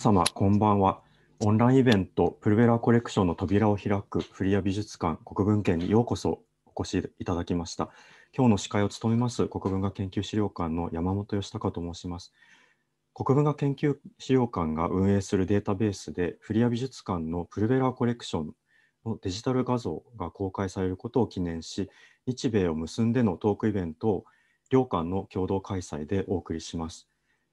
様、こんばんは。オンラインイベント、プルベラコレクションの扉を開くフリア美術館、国文圏にようこそお越しいただきました。今日の司会を務めます、国文学研究資料館の山本義孝と申します。国文学研究資料館が運営するデータベースで、フリア美術館のプルベラコレクションのデジタル画像が公開されることを記念し、日米を結んでのトークイベントを両館の共同開催でお送りします。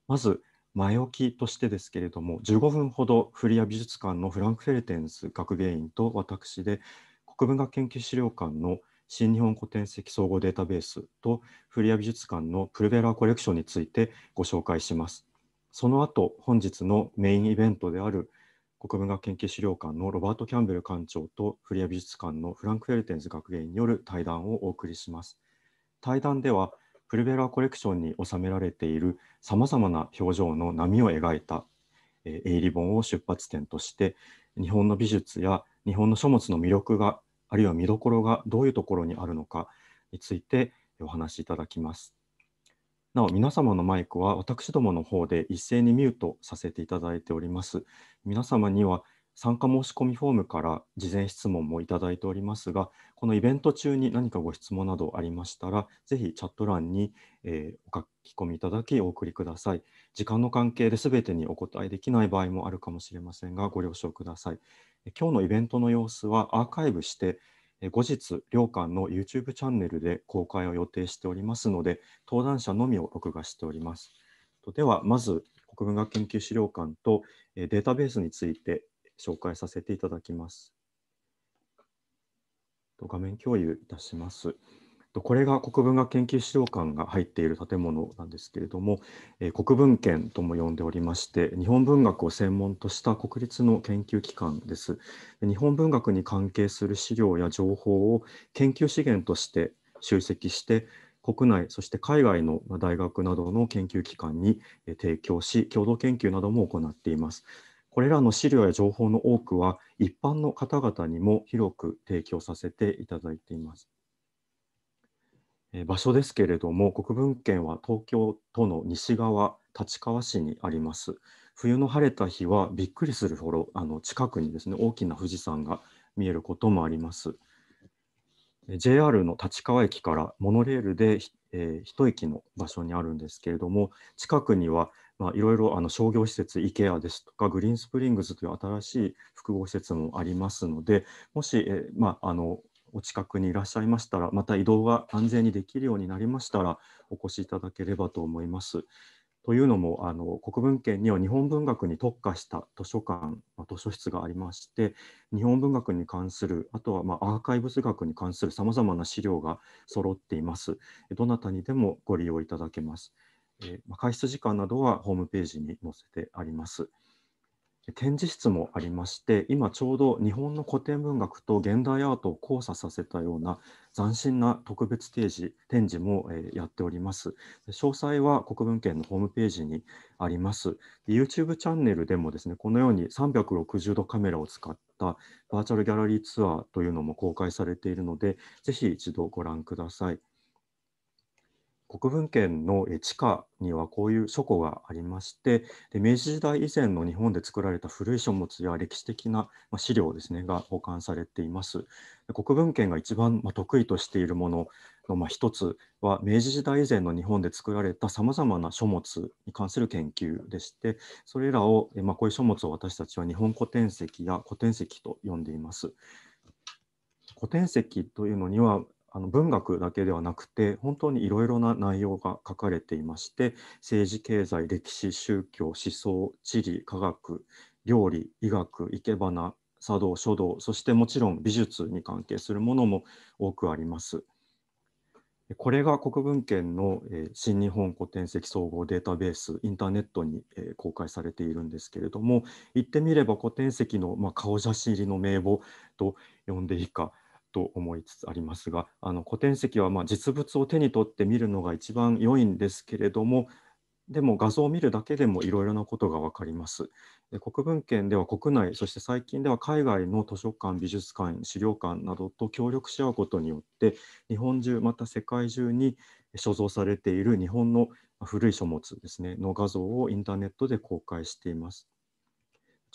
まず、前置きとしてですけれども15分ほどフリア美術館のフランク・フェルテンス学芸員と私で国文学研究資料館の新日本古典籍総合データベースとフリア美術館のプルベラーコレクションについてご紹介します。その後本日のメインイベントである国文学研究資料館のロバート・キャンベル館長とフリア美術館のフランク・フェルテンス学芸員による対談をお送りします。対談ではプルベラコレクションに収められているさまざまな表情の波を描いた、えリボンを出発点として日本の美術や日本の書物の魅力があるいは見どころがどういうところにあるのかについてお話しいただきます。なお皆様のマイクは私どもの方で一斉にミュートさせていただいております。皆様には参加申し込みフォームから事前質問もいただいておりますが、このイベント中に何かご質問などありましたら、ぜひチャット欄に、えー、お書き込みいただきお送りください。時間の関係で全てにお答えできない場合もあるかもしれませんが、ご了承ください。今日のイベントの様子はアーカイブして、後日、両館の YouTube チャンネルで公開を予定しておりますので、登壇者のみを録画しております。では、まず国文学研究資料館とデータベースについて紹介させていただきます。画面共有いたします。これが国文学研究資料館が入っている建物なんですけれども、え国文研とも呼んでおりまして、日本文学を専門とした国立の研究機関です。日本文学に関係する資料や情報を研究資源として集積して、国内、そして海外の大学などの研究機関に提供し、共同研究なども行っています。これらの資料や情報の多くは一般の方々にも広く提供させていただいています。場所ですけれども、国分県は東京都の西側、立川市にあります。冬の晴れた日はびっくりするほどあの近くにですね大きな富士山が見えることもあります。JR の立川駅からモノレールで、えー、一駅の場所にあるんですけれども近くにはまあ、いろいろあの商業施設、IKEA ですとか、グリーンスプリングズという新しい複合施設もありますので、もし、えまあ、あのお近くにいらっしゃいましたら、また移動が安全にできるようになりましたら、お越しいただければと思います。というのもあの国文圏には日本文学に特化した図書館、ま図書室がありまして日本文学に関するあとはまアーカイブス学に関するさまざまな資料が揃っていますどなたにでもご利用いただけますえー、開室時間などはホームページに載せてあります。展示室もありまして、今ちょうど日本の古典文学と現代アートを交差させたような斬新な特別展示展示も、えやっております。詳細は国文圏のホームページにあります。YouTube チャンネルでもですね、このように360度カメラを使ったバーチャルギャラリーツアーというのも公開されているので、ぜひ一度ご覧ください。国分県の地下にはこういう書庫がありましてで明治時代以前の日本で作られた古い書物や歴史的な資料ですねが保管されています国分県が一番得意としているもののまあ一つは明治時代以前の日本で作られたさまざまな書物に関する研究でしてそれらをまこういう書物を私たちは日本古典籍や古典籍と呼んでいます古典籍というのにはあの文学だけではなくて本当にいろいろな内容が書かれていまして政治経済歴史宗教思想地理科学料理医学生け花茶道書道そしてもちろん美術に関係するものも多くあります。これが国文献の新日本古典籍総合データベースインターネットに公開されているんですけれども言ってみれば古典籍の顔写真入りの名簿と呼んでいいかと思いつつありますがあの古典籍はま実物を手に取って見るのが一番良いんですけれどもでも画像を見るだけでもいろいろなことが分かります。で国文献では国内そして最近では海外の図書館美術館資料館などと協力し合うことによって日本中また世界中に所蔵されている日本の古い書物ですねの画像をインターネットで公開しています。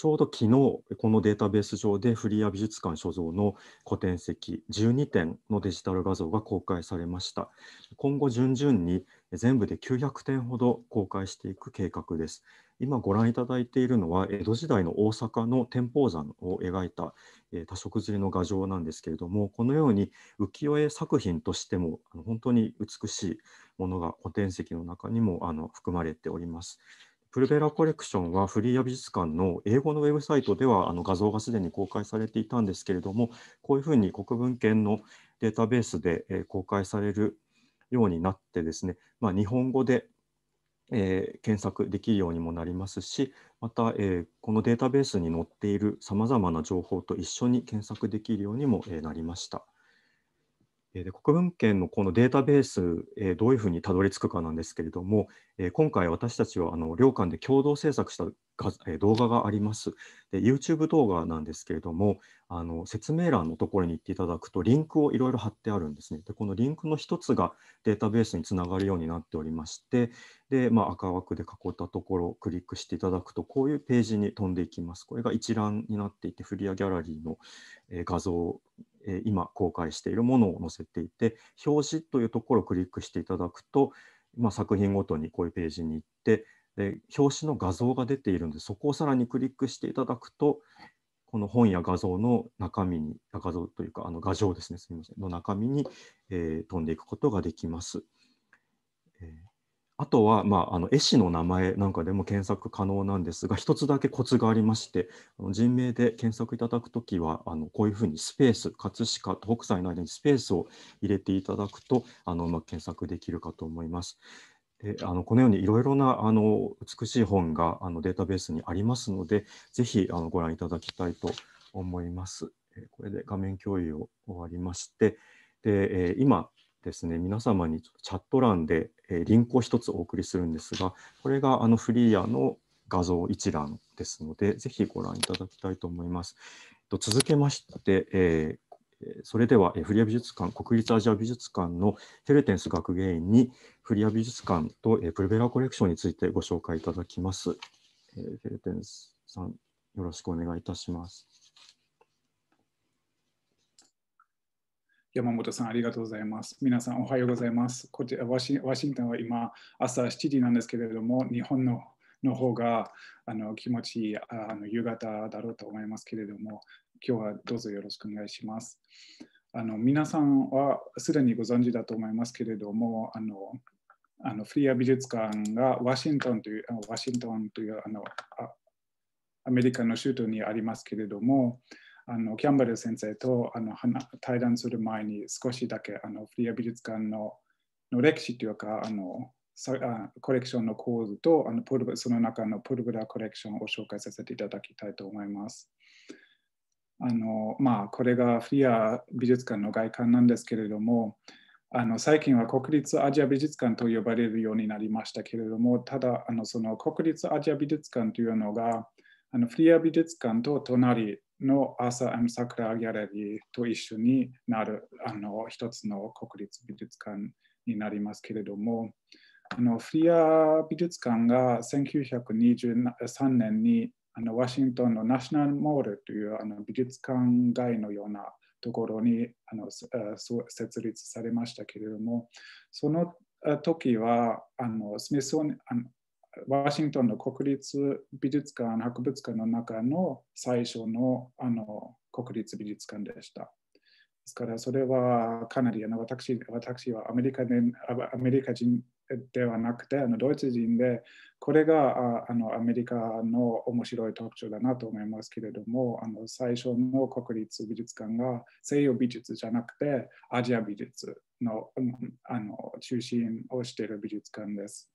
ちょうど昨日、このデータベース上でフリーア美術館所蔵の古典籍12点のデジタル画像が公開されました。今後順々に全部で900点ほど公開していく計画です。今ご覧いただいているのは江戸時代の大阪の天保山を描いた、え多色刷りの画像なんですけれどもこのように浮世絵作品としても本当に美しいものが古典石の中にもあの含まれております。プルベラコレクションはフリーア美術館の英語のウェブサイトではあの画像がすでに公開されていたんですけれども、こういうふうに国文献のデータベースで、え公開されるようになってですね、まあ、日本語で、えー、検索できるようにもなりますし、また、えー、このデータベースに載っているさまざまな情報と一緒に検索できるようにも、えなりました。国分県のこのデータベース、えー、どういうふうにたどり着くかなんですけれども、えー、今回私たちはあの両館で共同制作した画、えー、動画がありますで。YouTube 動画なんですけれどもあの、説明欄のところに行っていただくとリンクをいろいろ貼ってあるんですね。でこのリンクの一つがデータベースにつながるようになっておりまして、でまあ、赤枠で囲ったところをクリックしていただくと、こういうページに飛んでいきます。これが一覧になっていて、フリアギャラリーの、えー、画像え今公開しているものを載せていて表紙というところをクリックしていただくと、まあ、作品ごとにこういうページに行ってで表紙の画像が出ているのでそこをさらにクリックしていただくとこの本や画像の中身に画像というかあの画像ですねすみませんの中身に、えー、飛んでいくことができます。えーあとは、まあ、あの絵師の名前なんかでも検索可能なんですが、一つだけコツがありまして、あの人名で検索いただくときは、あのこういうふうにスペース、葛飾と北斎の間にスペースを入れていただくと、あのうまく検索できるかと思います。であのこのようにいろいろなあの美しい本があのデータベースにありますので、ぜひあのご覧いただきたいと思います。これで画面共有を終わりまして、で今、ですね、皆様にチャット欄で、えー、リンクを1つお送りするんですが、これがあのフリーアの画像一覧ですので、ぜひご覧いただきたいと思います。と続けまして、えー、それではフリア美術館、国立アジア美術館のヘルテンス学芸員にフリア美術館とプルベラコレクションについてご紹介いただきます。えヘルテンスさん、よろしくお願いいたします。山本さん、ありがとうございます。皆さん、おはようございます。こちらワシントンは今、朝7時なんですけれども、日本のの方があの気持ちいいあの夕方だろうと思いますけれども、今日はどうぞよろしくお願いします。あの皆さんはすでにご存知だと思いますけれども、あのあのフリア美術館がワシントンというワシントンというあのアメリカの州都にありますけれども、あのキャンバル先生とあの対談する前に少しだけあのフリア美術館のの歴史というかあのあコレクションの構図とあのポルその中のプルブラコレクションを紹介させていただきたいと思います。あのまあ、これがフリア美術館の外観なんですけれどもあの最近は国立アジア美術館と呼ばれるようになりましたけれどもただあのその国立アジア美術館というのがあのフリア美術館と隣の朝 M 桜ギャラリーと一緒になるあの一つの国立美術館になりますけれどもあのフリア美術館が1923年にあのワシントンのナショナルモールというあの美術館街のようなところにあの設立されましたけれどもその時はあのスミソンワシントンの国立美術館、博物館の中の最初のあの国立美術館でした。ですからそれはかなりあの私私はアメリカでアメリカ人ではなくてあのドイツ人でこれがあのアメリカの面白い特徴だなと思いますけれどもあの最初の国立美術館が西洋美術じゃなくてアジア美術のあの中心をしている美術館です。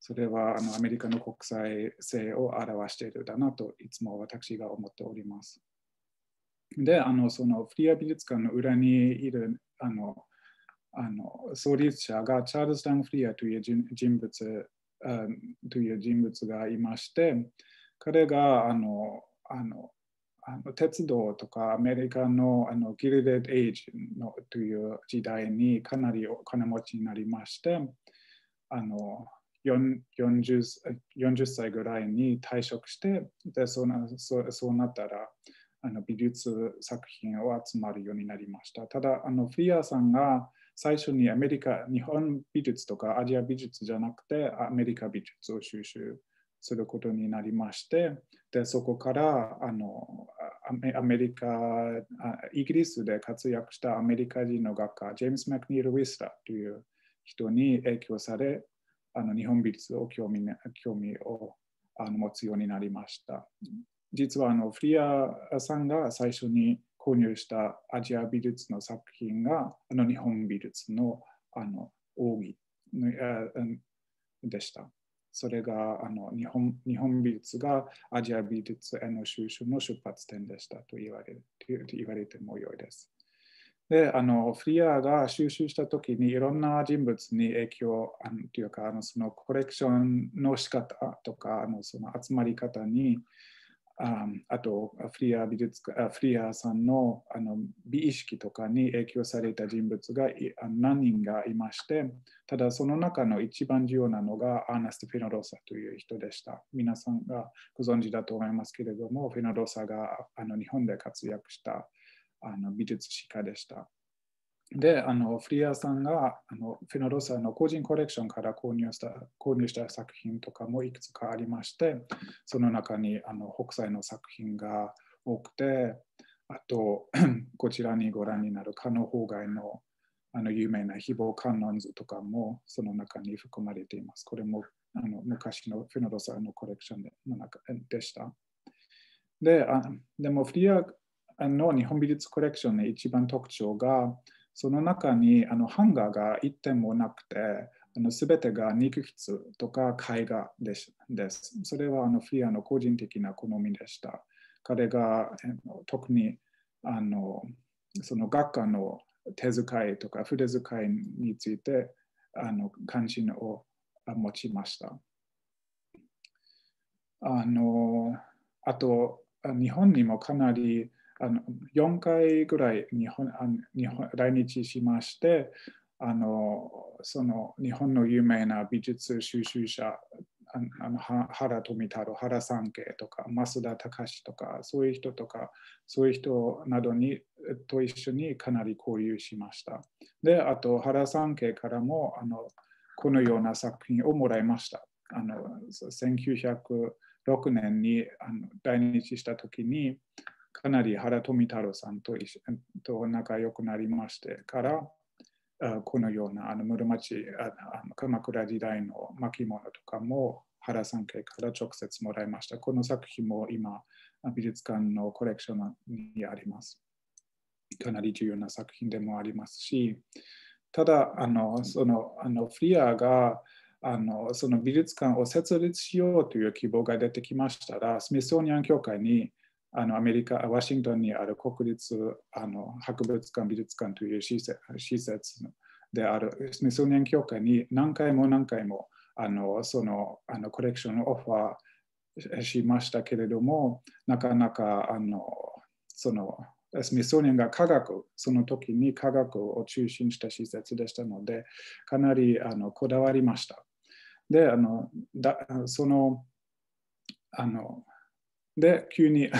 それはあのアメリカの国際性を表しているだなといつも私が思っております。で、あのそのフリア美術館の裏にいるあのあの創立者がチャールズ・ダン・フリアという人物という人物がいまして、彼があのあのあの鉄道とかアメリカのあのギルデッド・エイジのという時代にかなりお金持ちになりまして、あの 40, 歳ぐらいに退職してでそうなそうそうなったらあの美術作品を集まるようになりましたただあのフィアさんが最初にアメリカ日本美術とかアジア美術じゃなくてアメリカ美術を収集することになりましてでそこからあのアメリカイギリスで活躍したアメリカ人の画家ジェームス・マクニール・ウィスラーという人に影響されあの日本美術を興味ね、興味をあの持つようになりました。実はあのフリアさんが最初に購入したアジア美術の作品があの日本美術のあの奥義でした。それがあの日本日本美術がアジア美術への収集の出発点でしたと言われ言われてもよいです。であのフリアが収集した時にいろんな人物に影響あのというかあのそのコレクションの仕方とかあのその集まり方にああとフリア美術フリアさんのあの美意識とかに影響された人物が何人がいましてただその中の一番重要なのがアーナスト・フェノローサという人でした皆さんがご存知だと思いますけれどもフェノローサがあの日本で活躍したあの美術史家でした。で、あのフリアさんがあのフェノロサの個人コレクションから購入した購入した作品とかもいくつかありまして、その中にあの北斎の作品が多くて、あと、こちらにご覧になる狩野芳外のあの有名な誹謗観音図とかもその中に含まれています。これもあの昔のフェノロサのコレクションでの中でした。であでもフリアあの日本美術コレクションの一番特徴がその中にあのハンガーが1点もなくてあの全てが肉筆とか絵画ですそれはあのフィアの個人的な好みでした。彼が特にあのその学科の手遣いとか筆遣いについてあの関心を持ちました。あのあと日本にもかなりあの4回ぐらい日本あ日本来日しましてあのその日本の有名な美術収集者あの原富太郎原三景とか増田隆とかそういう人とかそういう人などにと一緒にかなり交流しました。であと原三景からもあのこのような作品をもらいました。あの1906年にあの来日した時にかなり原富太郎さんとと仲良くなりましてから、このようなあの室町あの鎌倉時代の巻物とかも原さん家から直接もらいました。この作品も今、美術館のコレクションにあります。かなり重要な作品でもありますし、ただ、あのそのあのフリアがあのその美術館を設立しようという希望が出てきましたら、スミソニアン協会にあのアメリカ、ワシントンにある国立あの博物館、美術館という施設であるスミソニアン協会に何回も何回もあのそのあのコレクションのオファーしましたけれども、なかなかあのそのスミソニアンが科学、その時に科学を中心した施設でしたので、かなりあのこだわりました。で、あのだそのあので、急に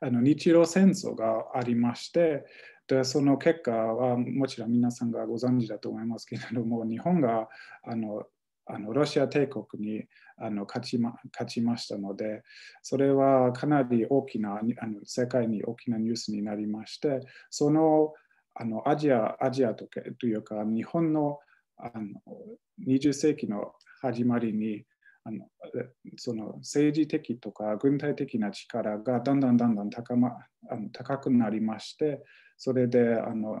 あの日露戦争がありましてでその結果はもちろん皆さんがご存知だと思いますけれども 日本があのあのロシア帝国にあの勝ちま勝ちましたのでそれはかなり大きなあの世界に大きなニュースになりましてそのあのアジアアジアとというか日本のあの20世紀の始まりにあのその政治的とか軍隊的な力がだんだんだんだん高,、ま、あの高くなりまして、それであの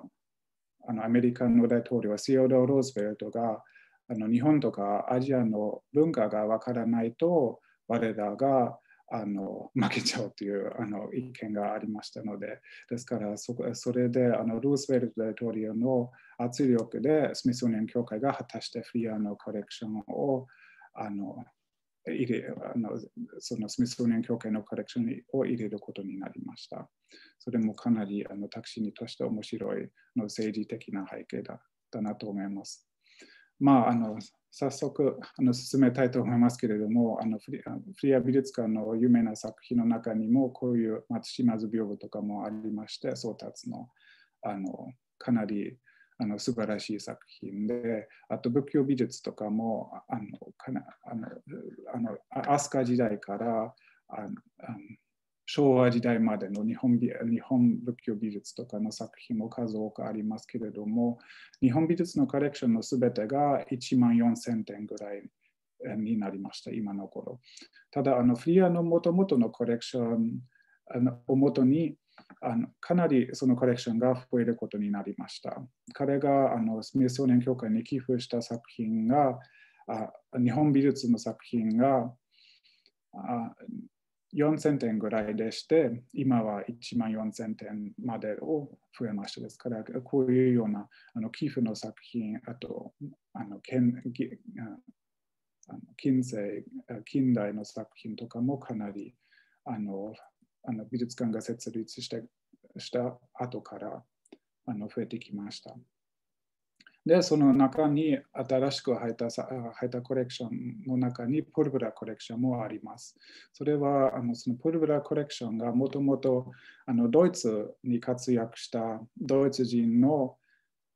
あのアメリカの大統領はシオド・ローズベルトがあの日本とかアジアの文化がわからないと我らがあの負けちゃうというあの意見がありましたので、ですからそそれであのルーズベルト大統領の圧力でスミソニアン協会が果たしてフリアのコレクションをあの入れあのそのスミソニアン協会のコレクションを入れることになりました。それもかなりあのタクシーにとして面白いの政治的な背景だだなと思います。まあ、あの早速あの進めたいと思いますけれどもあのフリフリア美術館の有名な作品の中にもこういう松島図屏風とかもありまして宗達のあのかなりあの素晴らしい作品であと仏教美術とかもあのかなあのあの飛鳥時代からあの昭和時代までの日本日本仏教美術とかの作品も数多くありますけれども日本美術のコレクションの全てが1万4000点ぐらいになりました今の頃ただあのフリアのもともとのコレクションをもとにあのかなりそのコレクションが増えることになりました。彼があのスミソーニン協会に寄付した作品が、あ日本美術の作品があ4000点ぐらいでして、今は1万4000点までを増えましたですから、こういうようなあの寄付の作品、あとあの県近世、近代の作品とかもかなりあのあの美術館が設立したした後からあの増えてきました。で、その中に新しく入った入ったコレクションの中にポルブラコレクションもあります。それはあのそのポルブラコレクションがもともとドイツに活躍したドイツ人の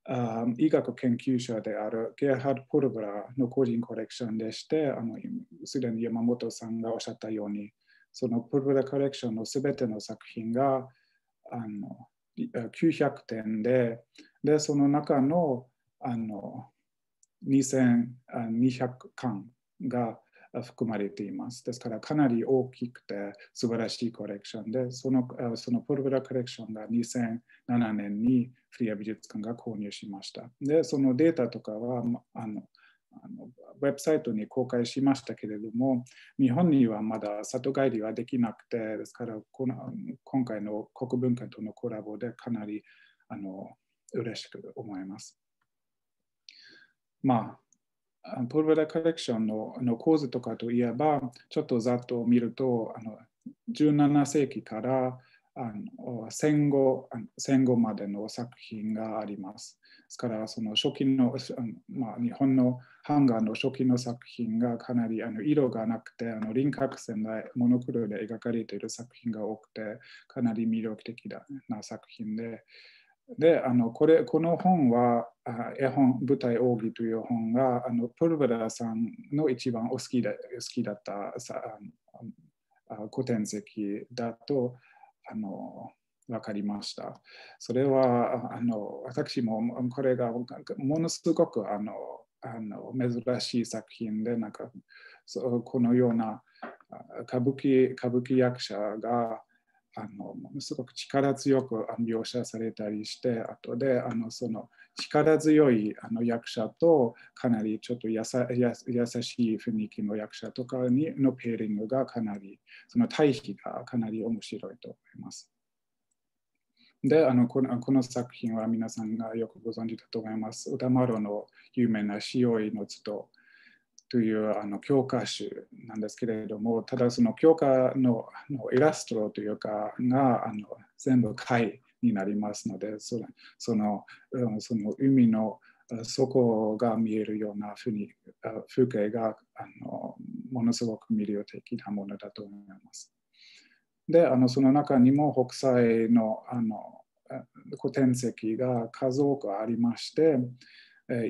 あ医学研究者であるゲーハード・ポルブラの個人コレクションでして、あのすでに山本さんがおっしゃったようにそのプルブラコレクションの全ての作品があの900点で、で、その中のあの2200巻が含まれています。ですからかなり大きくて素晴らしいコレクションで、そのそのポルブラコレクションが2007年にフリア美術館が購入しました。で、そのデータとかはあのあのウェブサイトに公開しましたけれども、日本にはまだ里帰りはできなくて、ですからこの今回の国文化とのコラボでかなりあの嬉しく思います。まあ、ポルベラコレクションのの構図とかといえば、ちょっとざっと見ると、あの17世紀からあの戦後戦後までの作品があります。ですからその初期の、まあ、日本のハンガーの初期の作品がかなりあの色がなくてあの輪郭線でモノクロで描かれている作品が多くてかなり魅力的だな作品で。であのこれこの本は絵本「舞台奥義」という本があのプルブラさんの一番お好きだ好きだったさ古典籍だとあの分かりました。それはあの私もこれがものすごくあのあの珍しい作品でなんかそこのような歌舞伎歌舞伎役者があのものすごく力強く描写されたりしてあとであのその力強いあの役者とかなりちょっと優しい雰囲気の役者とかにのペーリングがかなりその対比がかなり面白いと思います。であのこのこの作品は皆さんがよくご存知だと思います。歌丸の有名な「潮井のつと」というあの教科書なんですけれども、ただその教科ののイラストというかがあの全部貝になりますので、そその,、うん、その海の底が見えるような風に風景があのものすごく魅力的なものだと思います。で、あのその中にも北斎のあの古典籍が数多くありまして、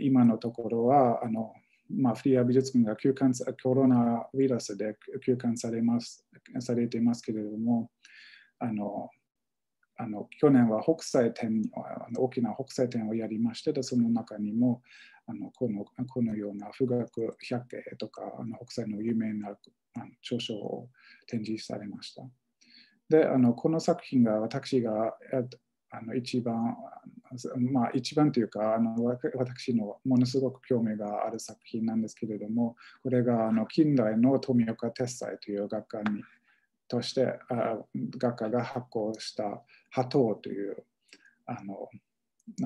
今のところはあのまあ、フリア美術館が休館コロナウイルスで休館されますされていますけれどもあのあの去年は北斎展大きな北斎展をやりましてその中にもあのこのこのような富岳百景とかあの北斎の有名な著書を展示されました。であのこの作品が私があの一番まあ一番というかあの私のものすごく興味がある作品なんですけれどもこれがあの近代の富岡鉄斎という学科にとしてあ学科が発行した「波頭」というあの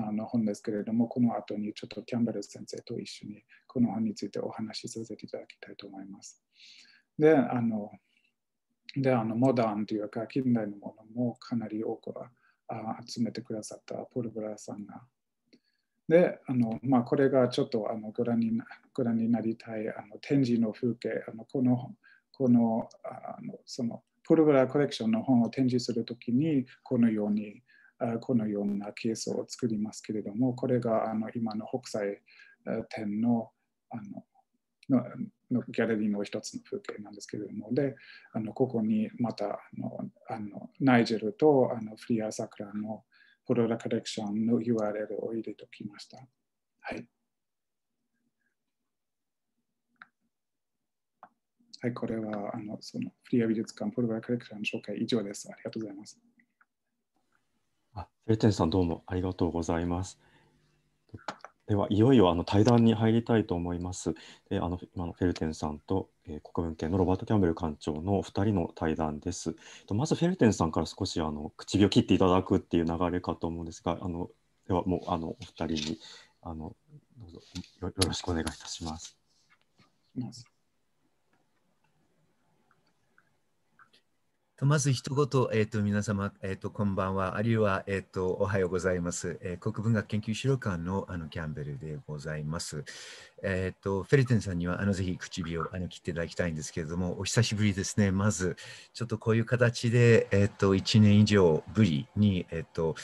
あの本ですけれどもこの後にちょっとキャンベル先生と一緒にこの本についてお話しさせていただきたいと思います。であのであのモダンというか近代のものもかなり多くはあ集めてくださったポル・ブラさんが。であのまあ、これがちょっとあのご覧にご覧になりたいあの展示の風景あのこのこのあのそのポル・ブラコレクションの本を展示するときにこのようにあこのようなケースを作りますけれどもこれがあの今の北斎展のあのののギャラリーの一つの風景なんですけれどもであのここにまたあのナイジェルとあのフリア・サクラのフォロラ・コレクションの URL を入れておきました。はい、はい、これはあのそのフリア美術館フォロラ・コレクション紹介以上です。ありがとうございます。あェルテンさんどうもありがとうございます。ではいよいよあの対談に入りたいと思います。であの今のフェルテンさんと、えー、国分系のロバート・キャンベル館長の2人の対談です。とまずフェルテンさんから少しあの口火を切っていただくっていう流れかと思うんですが、あのではもうあのお二人にあのどうぞよろしくお願いいたします。とまず一言、えーと、皆様、えーと、こんばんは、あるいは、えーと、おはようございます、えー、国文学研究資料館のあのキャンベルでございます。えーと、フェルテンさんにはあのぜひ唇をあの切っていただきたいんですけれども、お久しぶりですね、まずちょっとこういう形で、えー、と1年以上ぶりに、えーと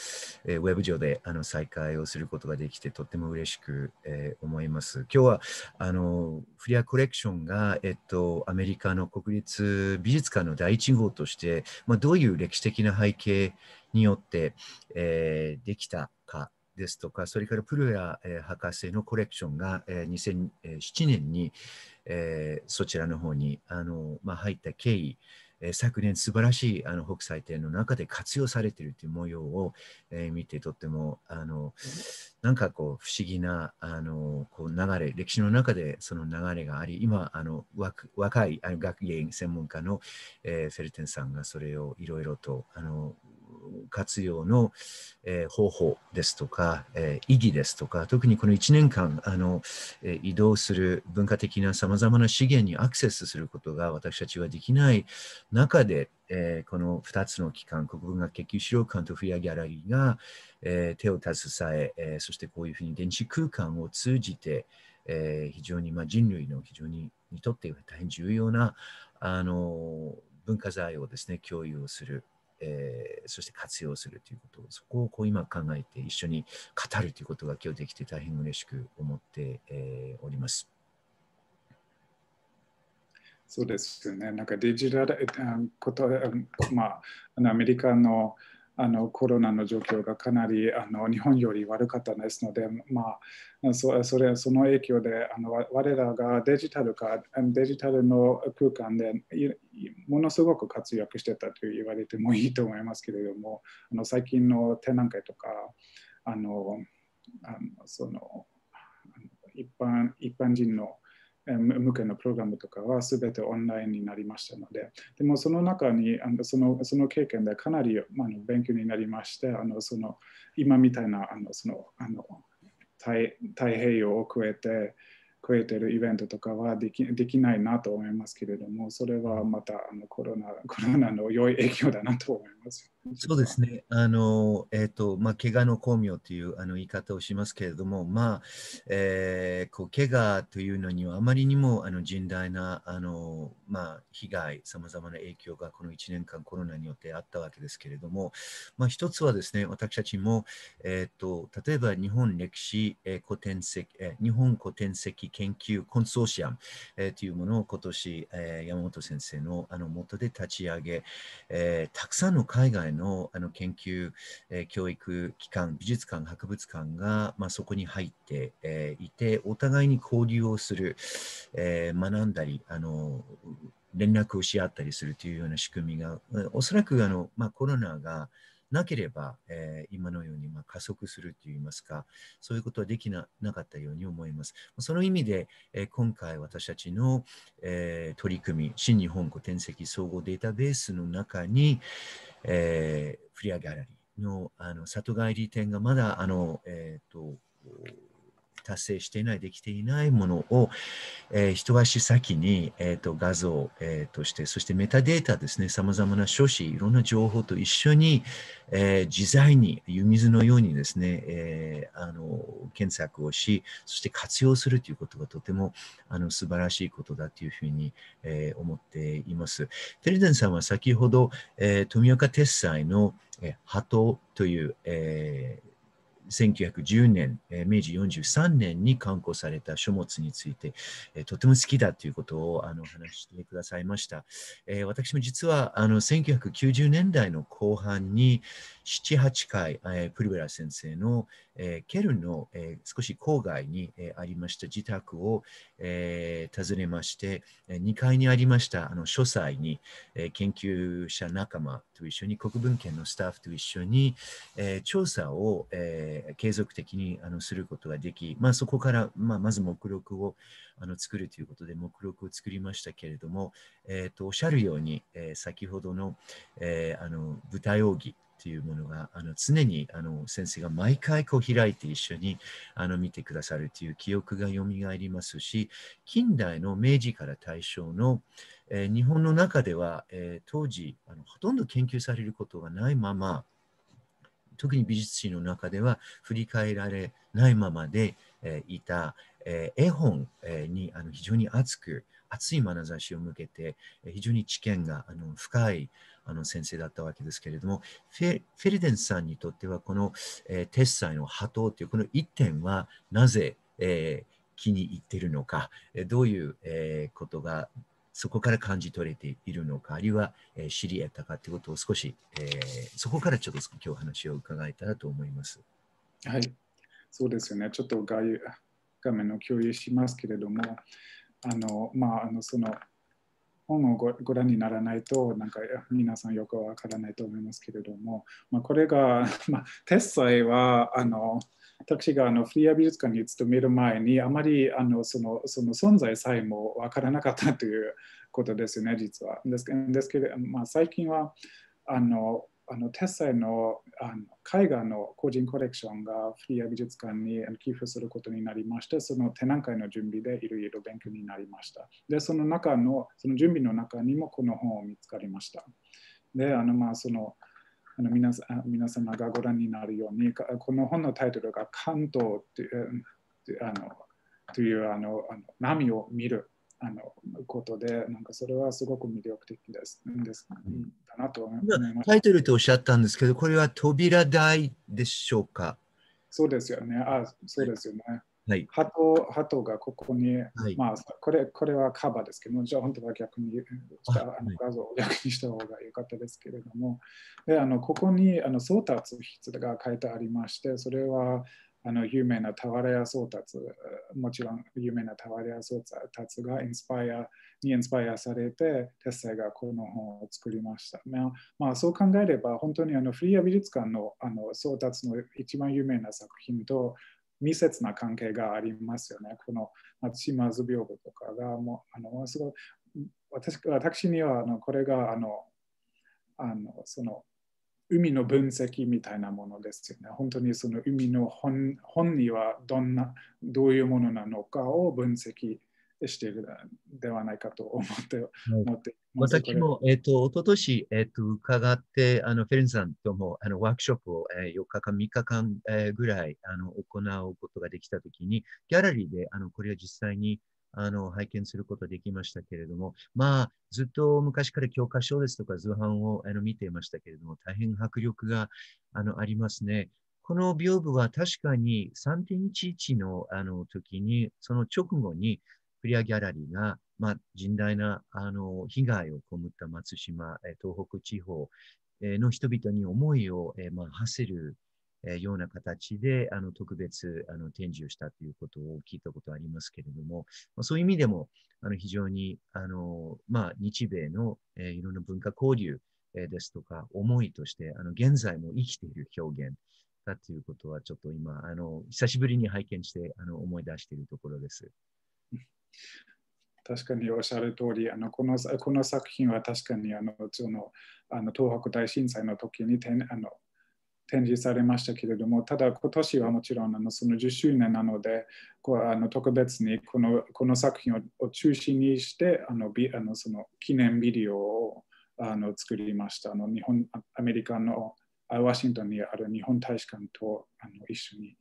えー、ウェブ上であの再開をすることができて、とっても嬉しく、えー、思います。今日はあのフリアコレクションが、えー、とアメリカの国立美術館の第1号として、まあ、どういう歴史的な背景によって、えー、できたかですとか、それからプルヤ、えー、博士のコレクションが、えー、2007年に、えー、そちらの方にあの、まあ、入った経緯え昨年素晴らしいあの北斎展の中で活用されているという模様を、え見てとってもあのなんかこう不思議なあのこう流れ歴史の中でその流れがあり今あの若いあの学芸員専門家の、えー、フェルテンさんがそれをいろいろとあの活用の、えー、方法ですとか、えー、意義ですとか、特にこの1年間、あのえー、移動する文化的なさまざまな資源にアクセスすることが私たちはできない中で、えー、この2つの機関、国文学研究資料館とフィアギャラリーが、えー、手を携ええー、そしてこういうふうに電子空間を通じて、えー、非常に、まあ、人類の非常ににとっては大変重要なあの文化財をですね共有をするえー、そして活用するということそこをこう今考えて一緒に語るということが今日できて大変嬉しく思って、えー、おります。そうですよね。なんかデジタルこと、まあ、アメリカの、あのコロナの状況がかなりあの日本より悪かったですので、まあ、そそれその影響であの我らがデジタル化デジタルの空間でものすごく活躍してたと言われてもいいと思いますけれどもあの最近の展覧会とかあのあのその一般一般人の向けのプログラムとかは全てオンラインになりましたので、でもその中にあのそのその経験でかなり、まあ、の勉強になりまして、あのその今みたいなあのそのあの太平洋を越えて、超えてるイベントとかはできできないなと思いますけれども、それはまたあのコロナ コロナの良い影響だなと思います。そうですね、あの、えっ、ー、と、まあ、怪我の巧妙というあの言い方をしますけれども、まあ、えー、こう怪我というのにはあまりにもあの甚大なあの、まあ、被害、さまざまな影響がこの1年間、コロナによってあったわけですけれども、まあ、一つはですね、私たちも、えっ、ー、と、例えば日本歴史、え古典籍、え日本古典籍研究コンソーシアム、えー、というものを今年、えー、山本先生のあの元で立ち上げ、えー、たくさんの海外のあの研究、えー、教育機関、美術館、博物館が、まあ、そこに入って、えー、いて、お互いに交流をする、えー、学んだり、あの連絡をし合ったりするというような仕組みが、おそらくあの、まあ、コロナが、なければ、えー、今のようにま加速するといいますか、そういうことはできなかったように思います。その意味で、えー、今回私たちの、えー、取り組み、新日本古典籍総合データベースの中に、えフリアギャラリーのあの里帰り店がまだあの、えーと達成していない、できていないものを、えー、一足先に、えーと、画像、えー、として、そしてメタデータですね、さまざまな書誌、いろんな情報と一緒に、えー、自在に湯水のようにですね、えー、あの検索をし、そして活用するということがとてもあの素晴らしいことだというふうに、えー、思っています。テレデンさんは先ほど、えー、富岡鉄斎の「鳩」という、えー1910年、明治43年に刊行された書物について、とても好きだということをあの話してくださいました。え私も実はあの1990年代の後半に7、8回、えプリベラ先生の、えケルンの、え少し郊外に、えありました自宅を、え訪ねまして、え2階にありましたあの書斎に、え研究者仲間と一緒に国文研のスタッフと一緒に、え調査を、ええー、継続的にあのすることができ、まあ、そこから、まあ、まず目録をあの作るということで目録を作りましたけれども、えーと、とおっしゃるように、えー、先ほどの,、えー、あの舞台奥義というものがあの常にあの先生が毎回こう開いて一緒にあの見てくださるという記憶がよみがえりますし近代の明治から大正の、えー、日本の中では、えー、当時あのほとんど研究されることがないまま特に美術史の中では振り返られないままで、えいた、え絵本、えにあの非常に熱く熱い眼差しを向けて、え非常に知見があの深いあの先生だったわけですけれどもフェルデンさんにとってはこの、えテッサイの波頭というこの1点はなぜ、え気に入っているのか、どういう、えことがそこから感じ取れているのか、あるいは、えー、知り得たかということを少し、えー、そこからちょっと今日話を伺えたらと思います。はい、そうですよね。ちょっと画面の共有しますけれども、あのまあ、あのその本をご覧にならないと、なんか皆さんよくわからないと思いますけれども、まあ、これが、まあ、テッサイは、あの、私があのフリア美術館に勤める前にあまりあのそのその存在さえも分からなかったということですよね実は。ですですけど、まあ、最近はあのあのテッサイのあの絵画の個人コレクションがフリア美術館に寄付することになりましてその展覧会の準備でいろいろ勉強になりましたでその中のその準備の中にもこの本を見つかりましたであのまあそのあの皆さ皆様がご覧になるように、この本のタイトルが関東というあのというあのあの波を見るあのことで、なんかそれはすごく魅力的ですですかなと思います。タイトルとおっしゃったんですけど、これは扉台でしょうかそうですよね。あそうですよね。はい、鳩鳩がここに、はい、まあ、これこれはカバーですけども、じゃあ本当は逆に、あの画像を逆にした方が良かったですけれども、であのここにあの宗達筆が書いてありまして、それはあの有名な俵屋宗達、もちろん有名な俵屋宗達がインスパイアにインスパイアされて、鉄星がこの本を作りました。まあ、まあ、そう考えれば、本当にあのフリーア美術館のあの宗達の一番有名な作品と、密接な関係がありますよね。この松島図屏風とかがもうあのすごい私私にはあのこれがあのあのその海の分析みたいなものですよね。本当にその海の本本にはどんなどういうものなのかを分析しているではないかと思って,、思って私も、えー、と、一昨年、えっ、ー、と、伺って、あの、フェルンさんとも、あの、ワークショップを、えー、4日間、3日間、えー、ぐらい、あの、行うことができたときに、ギャラリーで、あの、これは実際に、あの、拝見することができましたけれども、まあ、ずっと昔から教科書ですとか図版をあの見ていましたけれども、大変迫力が、あの、ありますね。この屏風は確かに3.11のあの時に、その直後にクリアギャラリーが、まあ、甚大なあの被害を被った松島、え東北地方の人々に思いを、えまあ、馳せるような形であの特別あの展示をしたということを聞いたことありますけれども、まそういう意味でもあの非常にあの、まあ、日米の、えいろんな文化交流、えですとか思いとしてあの現在も生きている表現だということはちょっと今あの久しぶりに拝見してあの思い出しているところです。確かにおっしゃる通り、あのこのこの作品は確かにあのそのあの東北大震災の時に展あの展示されましたけれども、ただ今年はもちろんあのその10周年なので、こうあの特別にこのこの作品を中心にしてあのあのその記念ビデオをあの作りました。あの日本アメリカのワシントンにある日本大使館とあの一緒に。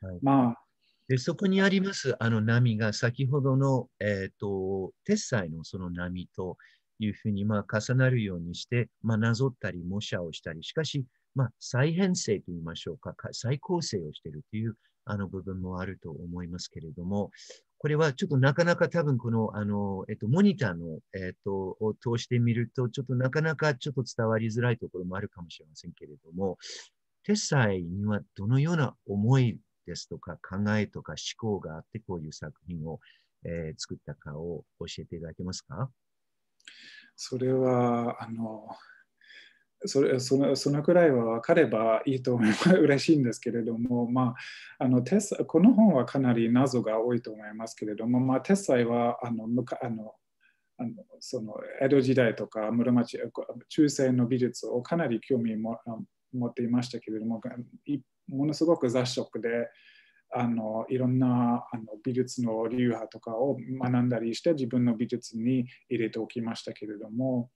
はい、まあでそこにありますあの波が先ほどの、えーと、と鉄斎のその波というふうに、まあ、重なるようにして、まあ、なぞったり模写をしたりしかし、まあ、再編成といいましょうか再構成をしているというあの部分もあると思いますけれどもこれはちょっとなかなか多分このあの、えっと、モニターの、えっと、を通してみるとちょっとなかなかちょっと伝わりづらいところもあるかもしれませんけれども鉄斎にはどのような思いですとか考えとか思考があってこういう作品を、えー、作ったかを教えていただけますかそれはあのそれそのそのくらいは分かればいいと思います 嬉しいんですけれども、まあ、あのテスこの本はかなり謎が多いと思いますけれども、まあ、テッサイはあの昔あのあのその江戸時代とか室町中世の美術をかなり興味も持っていましたけれども一ものすごく雑食であのいろんなあの美術の流派とかを学んだりして自分の美術に入れておきましたけれども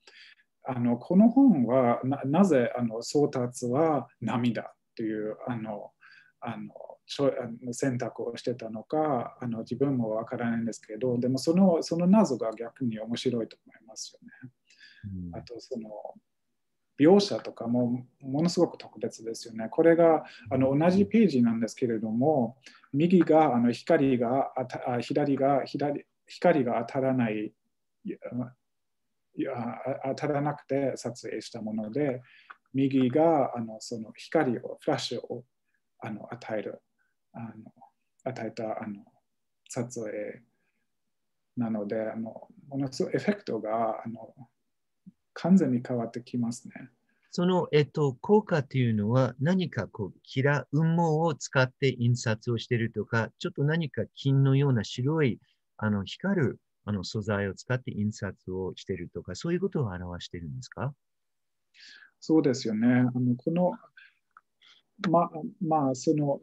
あのこの本はなぜあの創達は涙というあのあの選択をしてたのかあの自分もわからないんですけどでもそのその謎が逆に面白いと思いますよね。うん、あとその描写者とかもものすごく特別ですよね。これがあの同じページなんですけれども、右があの光があ左が左光が当たらないいや当たらなくて撮影したもので、右があのその光を、フラッシュをあの与えるあの、与えたあの撮影なのであの、ものすごいエフェクトがあの完全に変わってきますね。その、えっと、効果というのは何かこう、キラ雲毛を使って印刷をしているとか、ちょっと何か金のような白い、あの、光るあの素材を使って印刷をしているとか、そういうことを表しているんですかそうですよね。あのこの、ま、まあ、その、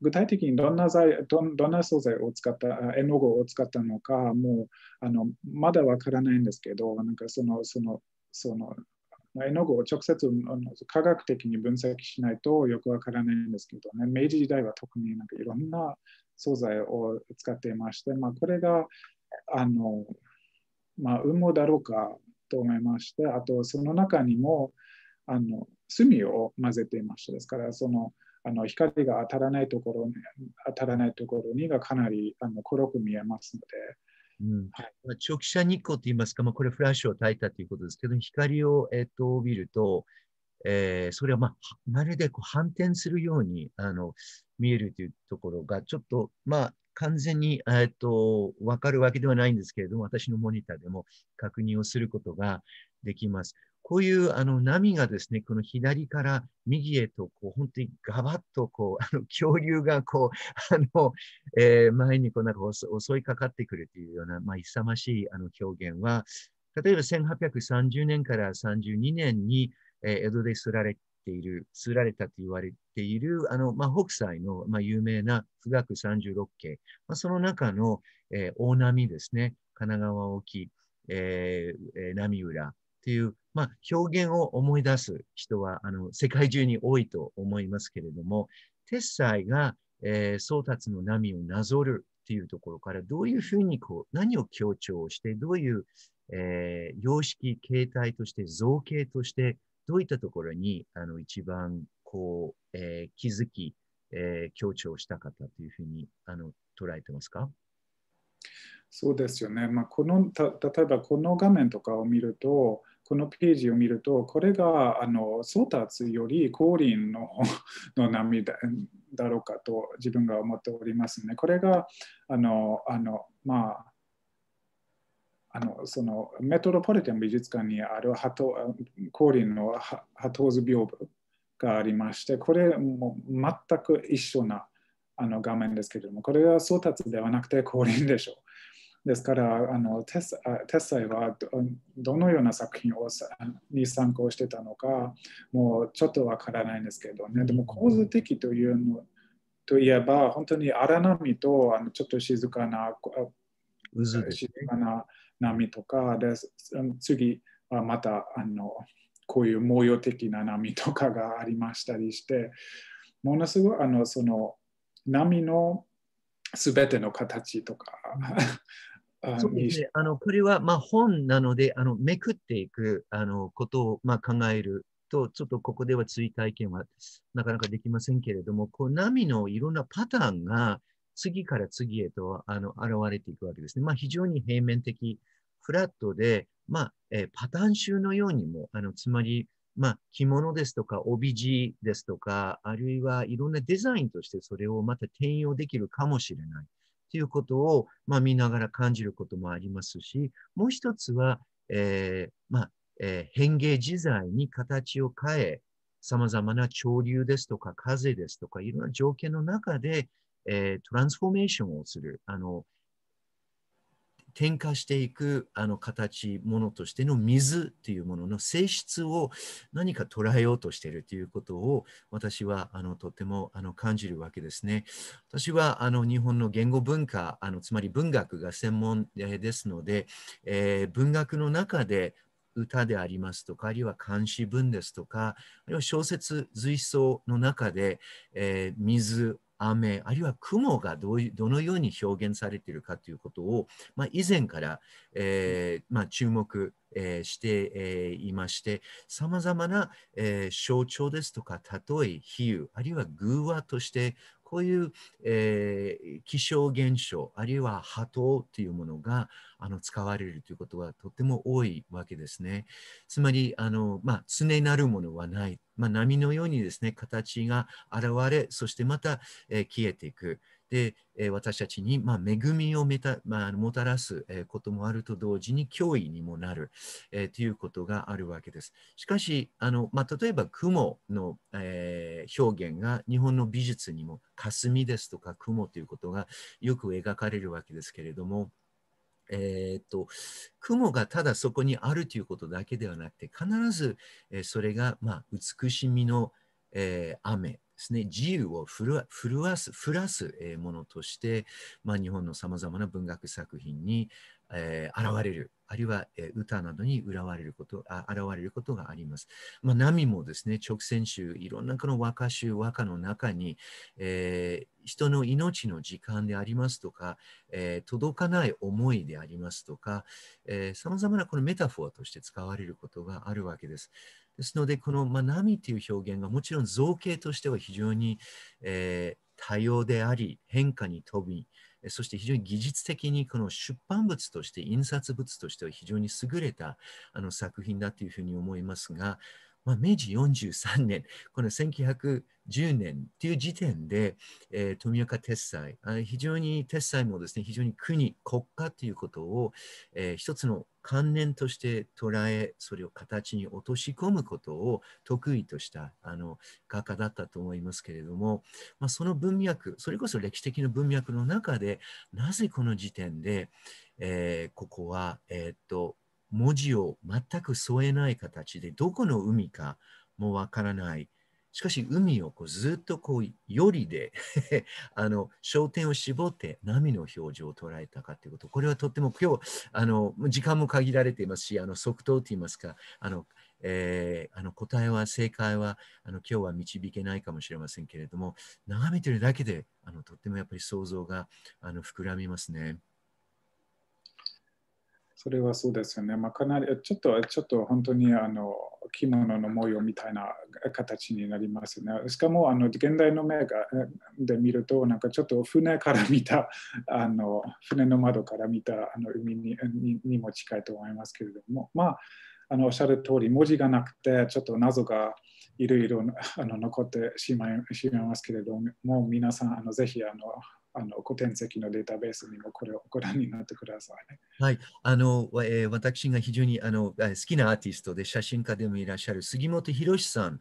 具体的にどんな材どんな素材を使った、絵の具を使ったのか、もうあのまだわからないんですけど、なんかそのそのその絵の具を直接科学的に分析しないとよくわからないんですけどね、明治時代は特になんかいろんな素材を使っていまして、まあ、これがあの、まあ、雲だろうかと思いまして、あとその中にもあの炭を混ぜていました。ですから、そのあの光が当たらないところに、当たらないところにがかなりあの黒く見えますので。うんまあ、長射日光といいますか、まあ、これフラッシュを焚いたということですけど、光を、えー、と帯びると、えー、それは、まあ、まるでこう反転するようにあの見えるというところが、ちょっと、まあ、完全に、えーと、と分かるわけではないんですけれども、私のモニターでも確認をすることができます。こういうあの波がですね、この左から右へと、こう、本当にガバッと、こう、あの恐竜が、こう、あの、えー、前にこう、なんか襲いかかってくるというような、まあ、勇ましいあの表現は、例えば1830年から32年に、えー、江戸で刷られている、刷られたと言われている、あの、まあ、北斎の、まあ、有名な富岳36景、まあ、その中の、えー、大波ですね、神奈川沖、えー、波浦という、まあ、表現を思い出す人はあの世界中に多いと思いますけれども、テッサイが、えー、宗達の波をなぞるっていうところから、どういうふうにこう、何を強調して、どういう、えー、様式、形態として、造形として、どういったところにあの一番こう、えー、気づき、えー、強調したかったというふうにあの捉えてますかそうですよね、まあ、このた例えばこの画面とかを見るとこのページを見ると、これがあのソタツより降臨のの波だだろうかと自分が思っておりますね。これがあのあの、まあ、あのそのメトロポリタン美術館にある降臨のハトーズ屏風がありまして、これも全く一緒なあの画面ですけれども、これは宗達ではなくて降臨でしょう。ですから、あのテステッサイはどのような作品をに参考してたのか、もうちょっとわからないんですけどね、でも構図的というのといえば、本当に荒波とあのちょっと静かな、静かな波とかで、次はまたあのこういう模様的な波とかがありましたりして、ものすごいあのその波のすべての形とか そうですね。あの、これは、まあ、本なので、あの、めくっていく、あの、ことを、まあ、考えると、ちょっとここでは追体験はなかなかできませんけれども、こう、波のいろんなパターンが、次から次へと、あの、現れていくわけですね。まあ、非常に平面的、フラットで、まあ、えー、パターン集のようにも、あの、つまり、まあ、着物ですとか、帯地ですとか、あるいはいろんなデザインとしてそれをまた転用できるかもしれない。ということを、まあ、見ながら感じることもありますし、もう一つは、えー、まあ、えー、変形自在に形を変え、様々な潮流ですとか風ですとかいろんな条件の中で、えー、トランスフォーメーションをする。あの、転化していくあの形ものとしての水というものの性質を何か捉えようとしているということを私はあのとてもあの感じるわけですね。私はあの日本の言語文化あのつまり文学が専門ですので、えー、文学の中で歌でありますとか、あるいは漢詩文ですとか、あるいは小説、随想の中で、えー、水雨、あるいは雲がどういうどのように表現されているかということを、まあ、以前から、えーまあ、注目、えー、して、えー、いまして、さまざまな、えー、象徴ですとか、例え、比喩、あるいは偶話としてこういう、えー、気象現象、あるいは波動というものがあの使われるということはとても多いわけですね。つまり、あのまあ、常なるものはない、まあ、波のようにですね、形が現れ、そしてまた、えー、消えていく。で、え私たちに、ま恵みをめた、まあ、もたらすこともあると同時に脅威にもなる、えということがあるわけです。しかし、あのまあ、例えば雲の、え表現が日本の美術にも霞ですとか雲ということがよく描かれるわけですけれども、えーっと、雲がただそこにあるということだけではなくて必ず、えそれが、まあ、美しみの、えー、雨ですね、自由を震わわす、ふらすものとして、まあ、日本のさまざまな文学作品に、えー、現れる、あるいは、えー、歌などにれることあ、現れることがあります。まあ、波もですね、直線集、いろんなこの和歌集、和歌の中に、えー、人の命の時間でありますとか、えー、届かない思いでありますとか、さまざまなこのメタフォーとして使われることがあるわけです。ですので、この学波という表現がもちろん造形としては非常に、えー、多様であり、変化に飛び、そして非常に技術的にこの出版物として、印刷物としては非常に優れたあの作品だというふうに思いますが、まあ、明治43年、この1910年という時点で、えー、富岡鉄斎、非常に鉄斎もですね、非常に国、国家ということを、えー、一つの観念として捉え、それを形に落とし込むことを得意としたあの画家だったと思いますけれども、まあ、その文脈、それこそ歴史的な文脈の中で、なぜこの時点で、えー、ここは、えー、っと、文字を全く添えない形で、どこの海かもわからない。しかし、海をこうずっとこう、よりで あの、焦点を絞って波の表情を捉えたかということ。これはとっても今日、あの、時間も限られていますし、あの、即答といいますか、あの、えー、あの答えは正解はあの今日は導けないかもしれませんけれども眺めてるだけであのとってもやっぱり想像があの膨らみますね。それはそうですよね。まあ、かなりちょっとちょっと本当にあの着物の模様みたいな形になりますね。しかもあの現代の目がで見るとなんかちょっと船から見た あの船の窓から見たあの海ににも近いと思いますけれども、まあ、あのおっしゃる通り文字がなくてちょっと謎がいろいろあの残ってしまいしまいますけれども皆さんあのぜひあのあの古典籍のデータベースにもこれをご覧になってください。はい、あの、えー、私が非常にあの好きなアーティストで写真家でもいらっしゃる杉本博さん、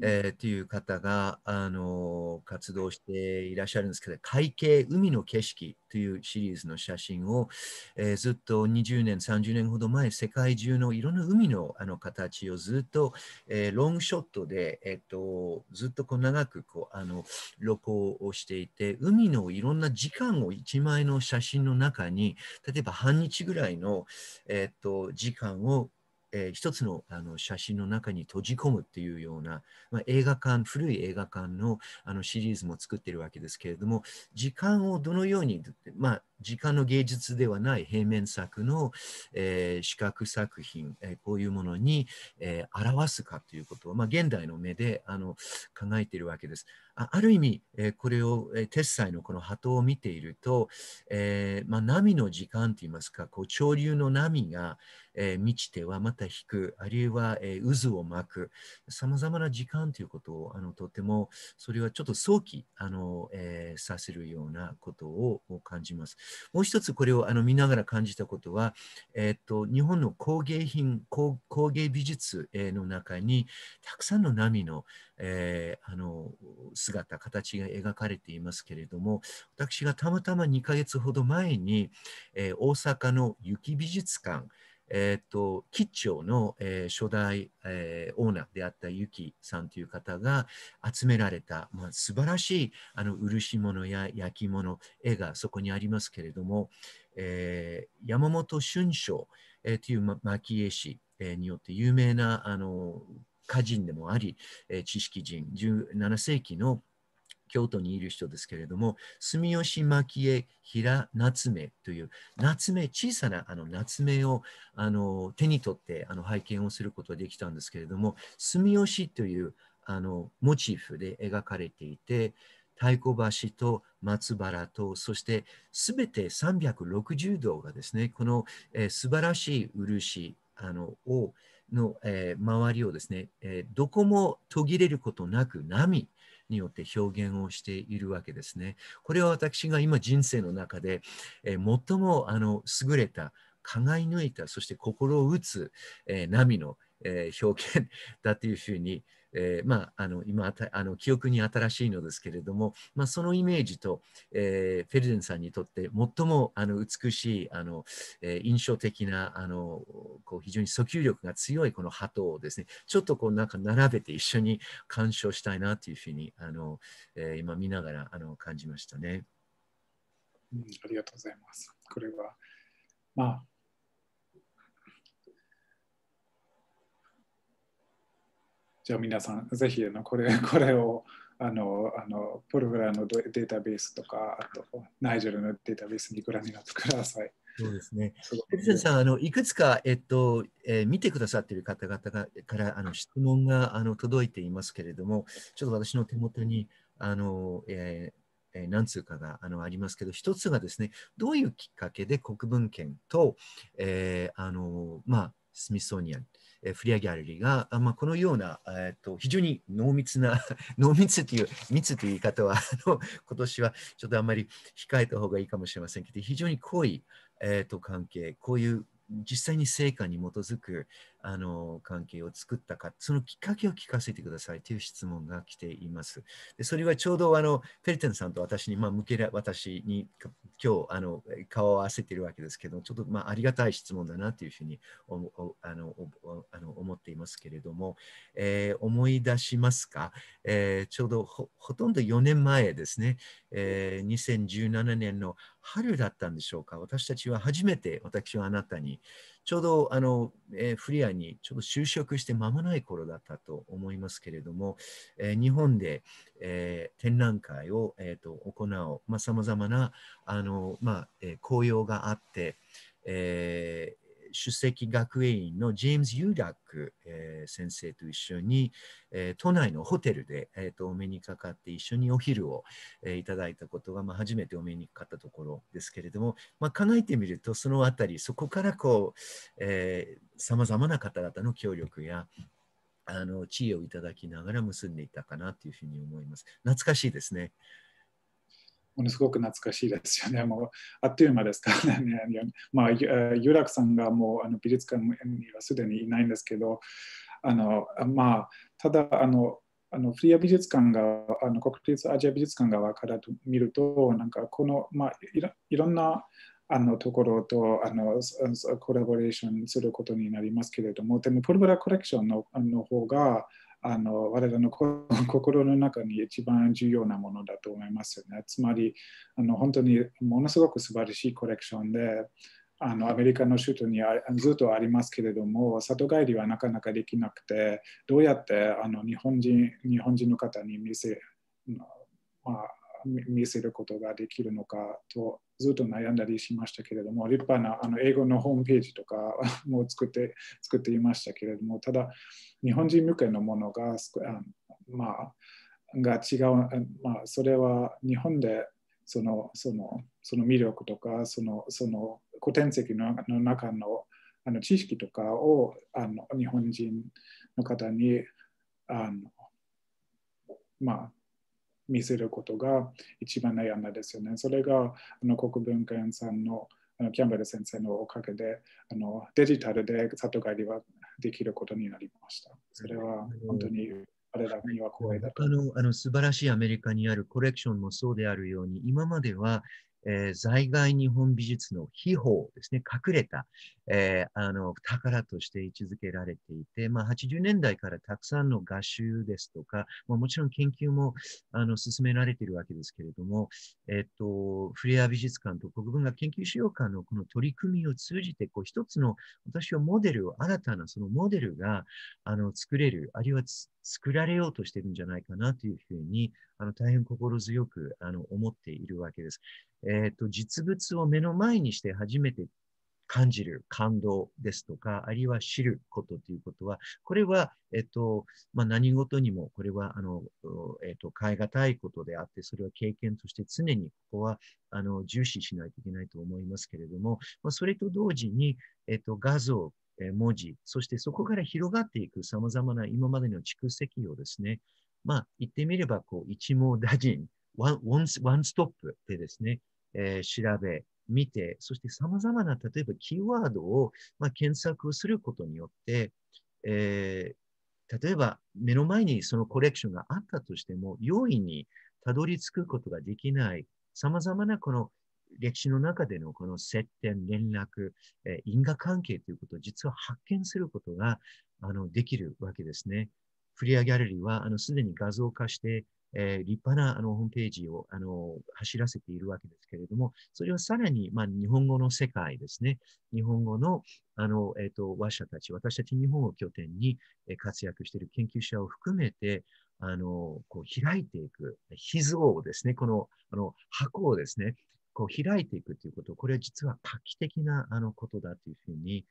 えー、という方があの活動していらっしゃるんですけど、海景海の景色というシリーズの写真を、えー、ずっと20年、30年ほど前、世界中のいろんな海のあの形をずっと、えー、ロングショットで、えーと、とずっとこう長くこうあの録音をしていて、海のいろんなそんな時間を1枚の写真の中に、例えば半日ぐらいの、えっと時間をえー、つのあの写真の中に閉じ込むっていうような、まあ、映画館、古い映画館のあのシリーズも作ってるわけですけれども、時間をどのように、まあ、時間の芸術ではない平面作の、えー、視覚作品、えー、こういうものに、えー、表すかということを、まあ、現代の目であの考えているわけです。あある意味、えー、これを、えー、テッサイのこの鳩を見ていると、えーまあ、波の時間といいますかこう潮流の波が、えー、満ちてはまた引くあるいは、えー、渦を巻くさまざまな時間ということをあのとてもそれはちょっと早期あの、えー、させるようなことを感じます。もう一つこれをあの見ながら感じたことは、えっと日本の工芸品工芸美術の中にたくさんの波の,、えー、あの姿形が描かれていますけれども私がたまたま2ヶ月ほど前に、えー、大阪の雪美術館えっ、ー、と、吉兆の、えー、初代、えー、オーナーであったユキさんという方が集められた、まあ、素晴らしいあの漆物や焼き物、絵がそこにありますけれども、えー、山本春章、えー、という蒔絵師、えによって有名なあの歌人でもあり、えー、知識人、17世紀の京都にいる人ですけれども、住吉蒔絵平夏目という夏目、小さなあの夏目をあの手に取ってあの拝見をすることができたんですけれども、住吉というあのモチーフで描かれていて、太鼓橋と松原と、そしてすべて360度がですね、この、えー、素晴らしい漆あのをの、えー、周りをですね、えー、どこも途切れることなく波、によって表現をしているわけですね。これは私が今人生の中で、えー、最もあの優れた輝い抜いたそして心を打つ、えー、波の、え表現だというふうに、えー、まあ、あの今あの記憶に新しいのですけれども、まあ、そのイメージと、えー、フェルデンさんにとって最もあの美しいあの、えー、印象的なあのこう非常に訴求力が強いこの鳩をですねちょっとこうなんか並べて一緒に鑑賞したいなというふうにあの、えー、今見ながらあの感じましたね、うん。ありがとうございます。これはまあじゃあ皆さん、ぜひこれ これをあのあのプログラムのデータベースとか、あとナイジェルのデータベースにご覧になってください。そうですね。エさんあの、いくつか、えっとえー、見てくださっている方々がからあの質問があの届いていますけれども、ちょっと私の手元にあの、えーえー、何通かがあのありますけど、一つがですね、どういうきっかけで国文献と、えーあのまあ、スミソニアン、フリアギャラリーが、まあ、このような、えーと、非常に濃密な、濃密という、密という言い方はあの、今年はちょっとあんまり控えた方がいいかもしれませんけど、非常に濃い、えーと関係、こういう実際に成果に基づく、あの関係を作ったか、そのきっかけを聞かせてくださいという質問が来ています。でそれはちょうどあのフェルテンさんと私に、まあ、向けら私に今日あの顔を合わせているわけですけど、ちょっと、まあ、ありがたい質問だなというふうにあのあの思っていますけれども、えー、思い出しますか、えー、ちょうどほとんど4年前ですね、えー、2017年の春だったんでしょうか、私たちは初めて私はあなたに、ちょうどあの、えー、フリアにちょうど就職して間もない頃だったと思いますけれども、えー、日本で、えー、展覧会を、えーと、行うさまざ、まなあの、まあえー、紅葉があって、え首席学園員のジェームズ・ユーダック、え先生と一緒に、えー、都内のホテルで、えーと、とお目にかかって一緒にお昼を、えー、いただいたことが、まあ、初めてお目にかかったところですけれども、まあ、考えてみるとそのあたりそこからこうさまざまな方々の協力やあの知恵をいただきながら結んでいたかなというふうに思います。懐かしいですね。ものすごく懐かしいですよね。もうあっという間ですからね。まあ、有楽さんがもうあの美術館にはすでにいないんですけど、あのまあ、ただあの、あのフリア美術館が、あの国立アジア美術館側からと見ると、なんかこの、まあ、いろんなあのところとあのコラボレーションすることになりますけれども、でも、プルブラコレクションのの方が、あの我らの心の中に一番重要なものだと思いますよね。つまりあの本当にものすごく素晴らしいコレクションであのアメリカの首都にずっとありますけれども里帰りはなかなかできなくてどうやってあの日本人日本人の方に見せ、まあ、見せることができるのかとずっと悩んだりしましたけれども、立派なあの英語のホームページとかも作って 作っていましたけれども、ただ日本人向けのものが、まあ、が違う、まあ、それは日本でそのそのその魅力とかそのその古典籍の中のあの知識とかをあの日本人の方にあのまあ見せることが一番悩みですよね。それがあの国文化さんのあのキャンベル先生のおかげであのデジタルで里帰りはできることになりました。それは本当に彼らには光栄だと。あのあの素晴らしいアメリカにあるコレクションもそうであるように、今まではえー、在外日本美術の秘宝ですね、隠れた、えー、あの宝として位置づけられていて、まあ、80年代からたくさんの画集ですとか、まあ、もちろん研究もあの進められているわけですけれども、えと、フレア美術館と国文学研究資料館のこの取り組みを通じて、こう一つの私はモデルを、新たなそのモデルがあの作れる、あるいは作られようとしてるんじゃないかなというふうに、あの大変心強くあの思っているわけです。えっ、ー、と、実物を目の前にして初めて感じる感動ですとか、あるいは知ることということは、これは、えっと、まあ、何事にも、これは、あの、えっと、変え難いことであって、それは経験として常にここは、あの、重視しないといけないと思いますけれども、まあ、それと同時に、えっと、画像、文字、そしてそこから広がっていく様々な今までの蓄積をですね、まあ、言ってみれば、こう、一網打尽、ワンワンストップでですね、えー、調べ、見て、そして様々な、例えばキーワードを、まあ、検索することによって、えー、例えば目の前にそのコレクションがあったとしても、容易にたどり着くことができない、様々なこの歴史の中でのこの接点、連絡、え因果関係ということを実は発見することがあのできるわけですね。フリアギャラリーはあのすでに画像化して、えー、立派なあのホームページをあの走らせているわけですけれども、それはさらに、まあ、日本語の世界ですね。日本語のあの、えーと、和者たち、私たち日本を拠点に、え活躍している研究者を含めて、あのこう開いていく、秘蔵をですね、このあの箱をですね、こう開いていくということ、これは実は画期的なあのことだというふうに、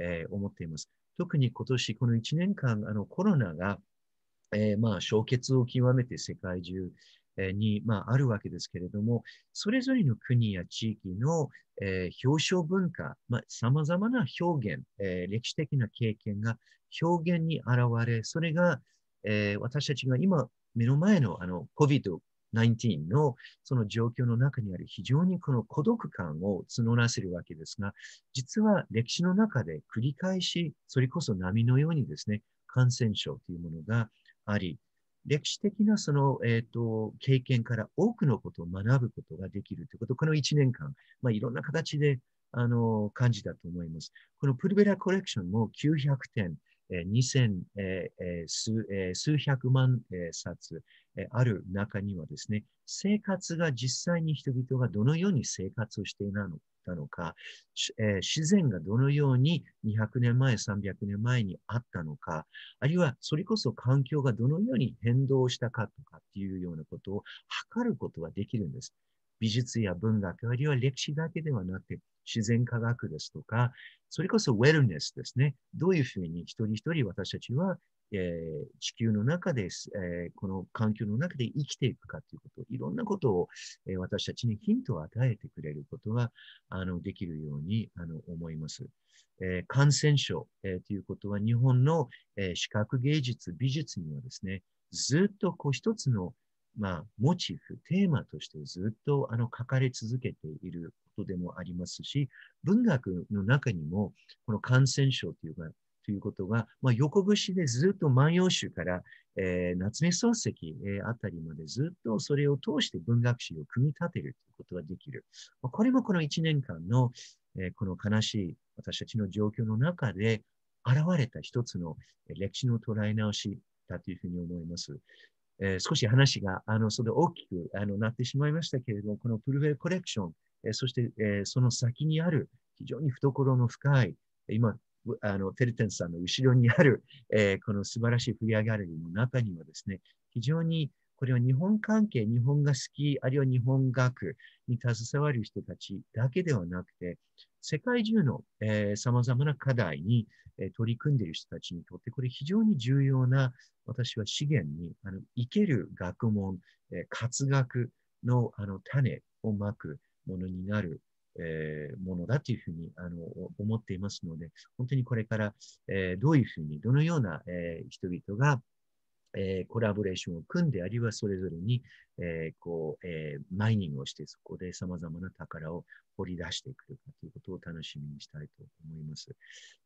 えー、思っています。特に今年、この1年間、あのコロナが、えー、まあ、消滅を極めて世界中に、まあ、あるわけですけれども、それぞれの国や地域の、えー、表彰文化、まあ、様々な表現、えー、歴史的な経験が表現に現れ、それが、えー、私たちが今目の前のあの COVID 19のその状況の中にある非常にこの孤独感を募らせるわけですが、実は歴史の中で繰り返し、それこそ波のようにですね、感染症というものがあり、歴史的なその、えーと、経験から多くのことを学ぶことができるということ、この1年間、まあ、いろんな形であの感じたと思います。このプルベラコレクションも900点、えー、2000、えー、数えー、数百万、えー、冊、ある中にはですね、生活が実際に人々がどのように生活をしていたのたのか、え自然がどのように200年前、300年前にあったのか、あるいはそれこそ環境がどのように変動したかとかっていうようなことを測ることができるんです。美術や文学、あるいは歴史だけではなくて、自然科学ですとか、それこそウェルネスですね。どういうふうに一人一人私たちはえー、地球の中です、えー、この環境の中で生きていくかということ、いろんなことを、えー、私たちにヒントを与えてくれることがあのできるようにあの思います。え感染症、えということは日本の、え視覚芸術、美術にはですね、ずっとこう一つの、まあ、モチーフ、テーマとしてずっとあの書かれ続けていることでもありますし、文学の中にもこの感染症というかということが、まあ、横串でずっと万葉集から、えー、夏目漱石、えあたりまでずっとそれを通して文学史を組み立てるということができる。まあ、これもこの1年間の、えー、この悲しい私たちの状況の中で現れた一つの歴史の捉え直しだというふうに思います。えー、少し話が、あの、それ大きくあのなってしまいましたけれども、このプルベルコレクション、えー、そして、えー、その先にある非常に懐の深い、今あの、テルテンさんの後ろにある、えー、この素晴らしいフリアギャラリーの中にはですね、非常にこれは日本関係、日本が好き、あるいは日本学に携わる人たちだけではなくて、世界中の、えー、様々な課題に、えー、取り組んでいる人たちにとって、これ非常に重要な、私は資源に、あの、生ける学問、えー、活学の、あの、種をまくものになるえー、ものだというふうにあの思っていますので、本当にこれから、えー、どういうふうに、どのような、えー、人々が、えー、コラボレーションを組んで、あるいはそれぞれに、えー、こう、えー、マイニングをして、そこで様々な宝を掘り出してくるかということを楽しみにしたいと思います。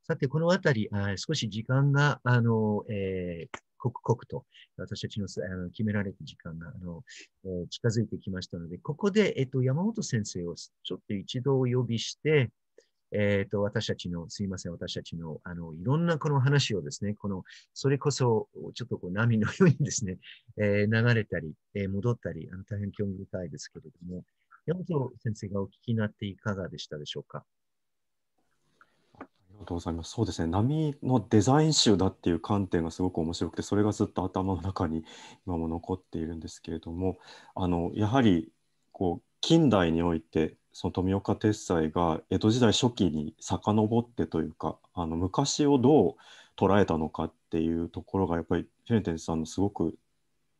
さて、このあたり、あ少し時間が、あの、えー、刻々と私たちのあの決められた時間があの、近づいてきましたので、ここで、えっと、山本先生をちょっと一度お呼びして、えっ、ー、と、私たちの、すいません、私たちの、あの、いろんなこの話をですね、この、それこそ、ちょっとこう、波のようにですね、えー、流れたり、えー、戻ったり、あの、大変興味深いですけれども、山本先生がお聞きになっていかがでしたでしょうか。りがとうございます。そうですね。波のデザイン集だっていう観点がすごく面白くて、それがずっと頭の中に今も残っているんですけれども、あのやはりこう近代においてその富岡鉄斎が江戸時代初期に遡ってというか、あの昔をどう捉えたのかっていうところがやっぱりフェンテンさんのすごく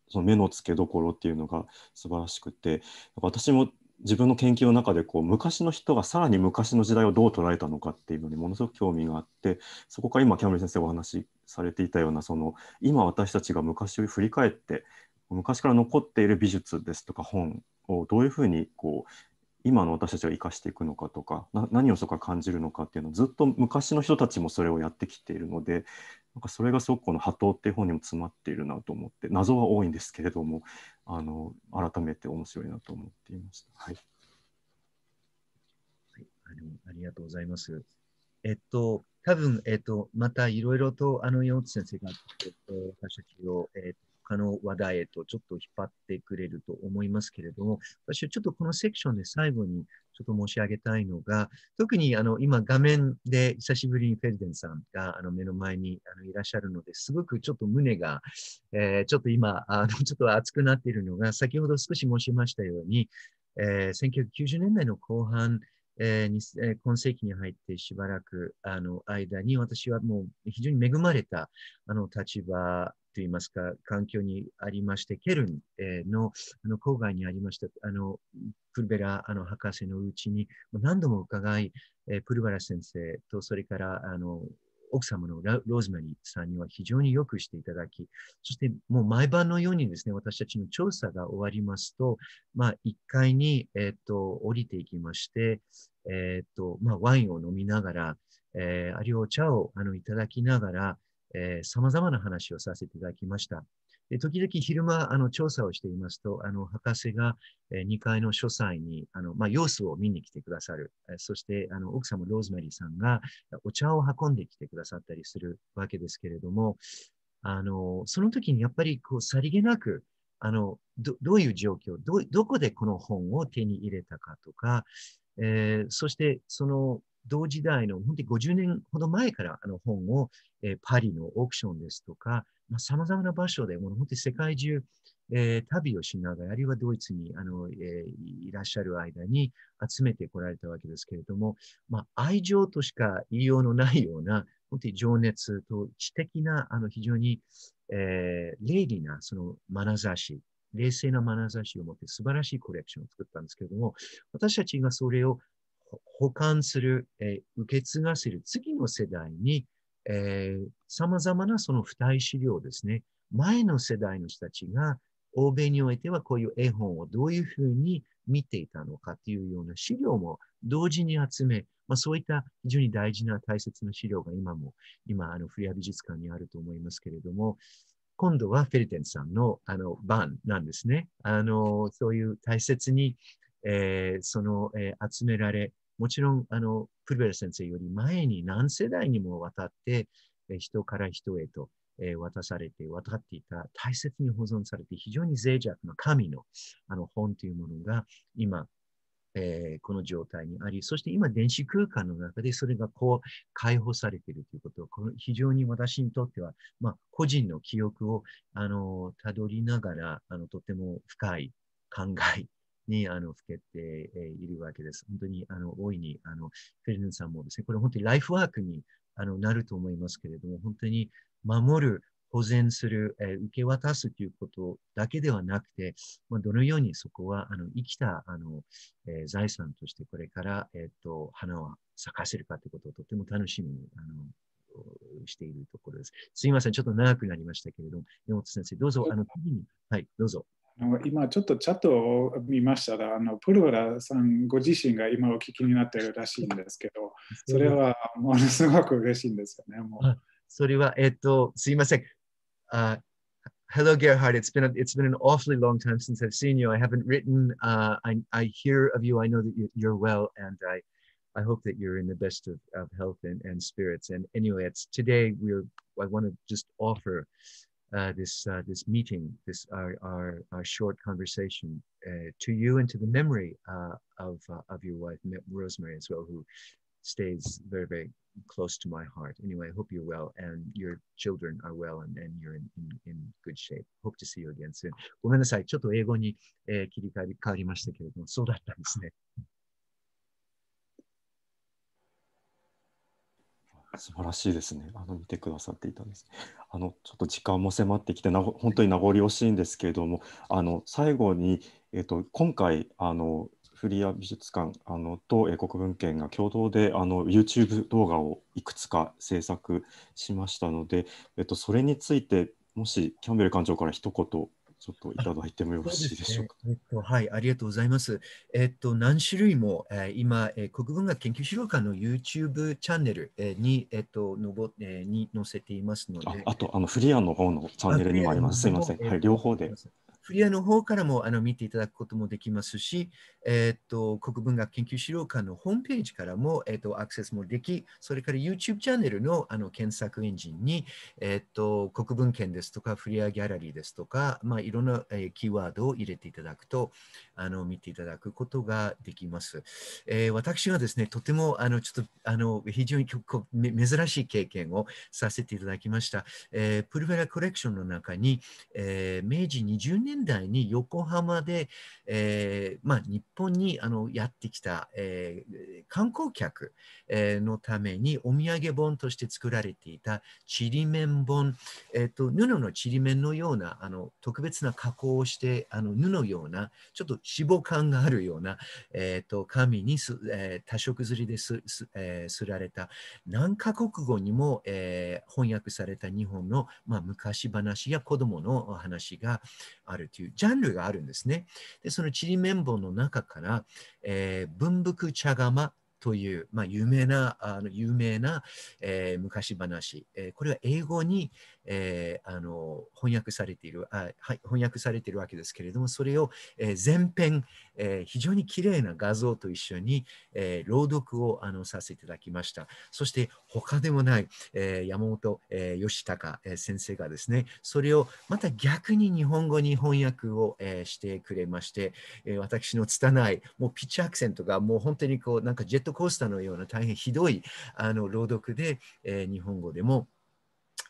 その目の付けどころっていうのが素晴らしくて私も自分の研究の中でこう昔の人がさらに昔の時代をどう捉えたのかっていうのにものすごく興味があってそこから今キャメル先生お話しされていたようなその今私たちが昔を振り返って昔から残っている美術ですとか本をどういうふうにこう今の私たちが生かしていくのかとか何をそこから感じるのかっていうのをずっと昔の人たちもそれをやってきているのでなんかそれがすごくこの「波頭」っていう本にも詰まっているなと思って謎は多いんですけれどもあの改めて面白いなと思っていました。はい、はい、ありがとうございます。えっと、多分、えっと、またいろいろと、あの、山本先生が、えっと、私たちを、えっと、他の話題へとちょっと引っ張ってくれると思いますけれども、私はちょっとこのセクションで最後にちょっと申し上げたいのが、特にあの今画面で久しぶりにフェルデンさんがあの目の前にあのいらっしゃるので、すごくちょっと胸が、えー、ちょっと今、あの ちょっと熱くなっているのが、先ほど少し申しましたように、えー、1990年代の後半、えー今世紀に入ってしばらくあの間に私はもう非常に恵まれたあの立場といいますか、環境にありまして、ケルンのあの郊外にありました、あの、プルベラあの博士のうちに何度も伺い、えプルベラ先生と、それから、あの、奥様のローズマリーさんには非常によくしていただき、そしてもう毎晩のようにですね、私たちの調査が終わりますと、まあ、1階に、えっ、ー、と、降りていきまして、えっ、ー、と、まあ、ワインを飲みながら、えー、あるいはお茶をあのいただきながら、えま様々な話をさせていただきました。で時々昼間、あの、調査をしていますと、あの、博士が、えー、2階の書斎に、あの、まあ、様子を見に来てくださる。えー、そして、あの、奥様ローズマリーさんがお茶を運んできてくださったりするわけですけれども、あの、その時にやっぱり、こう、さりげなく、あの、ど、どういう状況、ど、どこでこの本を手に入れたかとか、えー、そして、その、同時代の本当に50年ほど前からあの本を、えー、パリのオークションですとか、さまざ、あ、まな場所で、も本当に世界中、えー、旅をしながら、あるいはドイツにあの、えー、いらっしゃる間に集めてこられたわけですけれども、まあ、愛情としか言いようのないような、本当に情熱と知的な、あの非常に、えー、霊儀なその眼差し、冷静な眼差しを持って素晴らしいコレクションを作ったんですけれども、私たちがそれを保管する、えー、受け継がせる次の世代に、えー、様々なその付帯資料ですね。前の世代の人たちが、欧米においてはこういう絵本をどういうふうに見ていたのかというような資料も同時に集め、まあ、そういった非常に大事な大切な資料が今も、今、あの、フリア美術館にあると思いますけれども、今度はフェルテンさんの、あの、番なんですね。あの、そういう大切に、えー、その、えー、集められ、もちろん、あの、プルベル先生より前に何世代にもわたって、人から人へと渡されて、渡っていた、大切に保存されて、非常に脆弱な神のあの本というものが、今、えー、この状態にあり、そして今、電子空間の中でそれがこう解放されているということこの非常に私にとっては、まあ、個人の記憶を、あの、たどりながら、あの、とても深い考えにあの老けているわけです。本当にあの大いにあのフェルヌンさんもですね、これ本当にライフワークにあのなると思いますけれども、本当に守る、保全する、え受け渡すということだけではなくて、まあ、どのようにそこはあの生きたあの、えー、財産としてこれから、えーと、花を咲かせるかということをとても楽しみにあのしているところです。すいません、ちょっと長くなりましたけれども、山本先生、どうぞ、あの、はい、どうぞ。今ちょっとチャットを見ましたら、あのプロラさんご自身が今お聞きになってるらしいんですけど、それはものすごく嬉しいんですよね。もうそれは、えっと、すいません。Uh, hello, Gerhard. It's been, a, it's been an awfully long time since I've seen you. I haven't written. Uh, I, I hear of you. I know that you're well, and I, I hope that you're in the best of, of health and, and spirits. And anyway, it's today we're, I want to just offer. Uh, this uh, this meeting, this our our, our short conversation uh, to you and to the memory uh, of uh, of your wife Rosemary as well, who stays very very close to my heart. Anyway, I hope you're well and your children are well and, and you're in, in, in good shape. Hope to see you again soon. ごめんなさい。ちょっと英語に、えー、切り替わりましたけれども、そうだったんですね。素晴らしいですね。あの見てくださっていたんです。あのちょっと時間も迫ってきてな本当に名残惜しいんですけれども、あの最後にえっ、と今回あのフリア美術館あのと英国文献が共同であの YouTube 動画をいくつか制作しましたので、えっ、とそれについてもしキャンベル館長から一言ちょっといただいてもよろしいでしょうか。うね、えっと、はい、ありがとうございます。えっと、何種類も、えー、今、えー、国文学研究資料館の YouTube チャンネル、えー、に、えっと、のぼ、えー、に載せていますので。ああと、あの、フリアの方のチャンネルにもあります。すみません。はい、両方で。フリアの方からもあの見ていただくこともできますし、えっ、と国文学研究資料館のホームページからも、えっ、とアクセスもでき、それから YouTube チャンネルのあの検索エンジンに、えっ、と国文献ですとかフリアギャラリーですとか、まあ、いろんな、えキーワードを入れていただくとあの見ていただくことができます。え私はですね、とてもあのちょっとあの非常に珍しい経験をさせていただきました。えプルベラコレクションの中に、え明治20年年代に横浜で、えーまあ、日本にあのやってきた、えー、観光客、のためにお土産本として作られていたちりめん本、えーと、布のちりめんのようなあの特別な加工をしてあの布のようなちょっと脂肪感があるような、えーと、紙にす、えー、多色刷りですす,、えー、すられた何カ国語にも、えー、翻訳された日本の、まあ、昔話や子どもの話が、あるというジャンルがあるんですね。でそのちりめん棒の中から、えー、文福茶釜という、まあ、有名な、あの有名な、えー、昔話、えー、これは英語に、えー、あの翻訳されているあ、はい、翻訳されているわけですけれども、それを、えー、前編、えー、非常に綺麗な画像と一緒に、え朗読をあのさせていただきました。そして、他でもない、え山本、え義隆、え先生がですね、それをまた逆に日本語に翻訳を、えしてくれまして、え私の拙い、もうピッチアクセントがもう本当にこう、なんかジェットコースターのような大変ひどいあの朗読で、え日本語でも、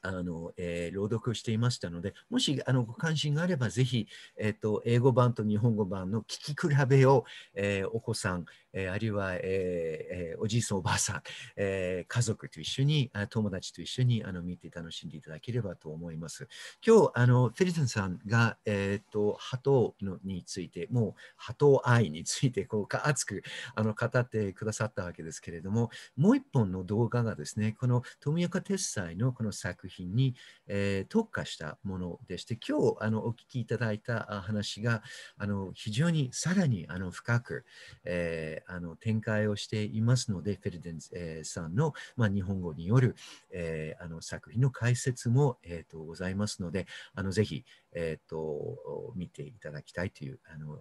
あの、えー、朗読をしていましたので、もしあのご関心があれば、ぜひ、えーと、英語版と日本語版の聞き比べを、えー、お子さん、えー、あるいは、えーえー、おじいさん、おばあさん、えー、家族と一緒に、友達と一緒にあの見て楽しんでいただければと思います。今日、あのフェリタンさんが、えーと、と波頭のについて、もう波頭愛についてこう熱くあの語ってくださったわけですけれども、もう一本の動画がですね、この富岡鉄斎のこの作品に、えー、特化したものでして、今日あのお聞きいただいた話があの非常にさらにあの深く、えーあの展開をしていますので、フェルデン、えー、さんの、まあ、日本語による、えー、あの作品の解説も、えーと、ございますので、あのぜひ、えーと、と見ていただきたいという、あの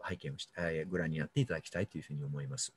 拝見をして、えー、ご覧になっていただきたいというふうに思います。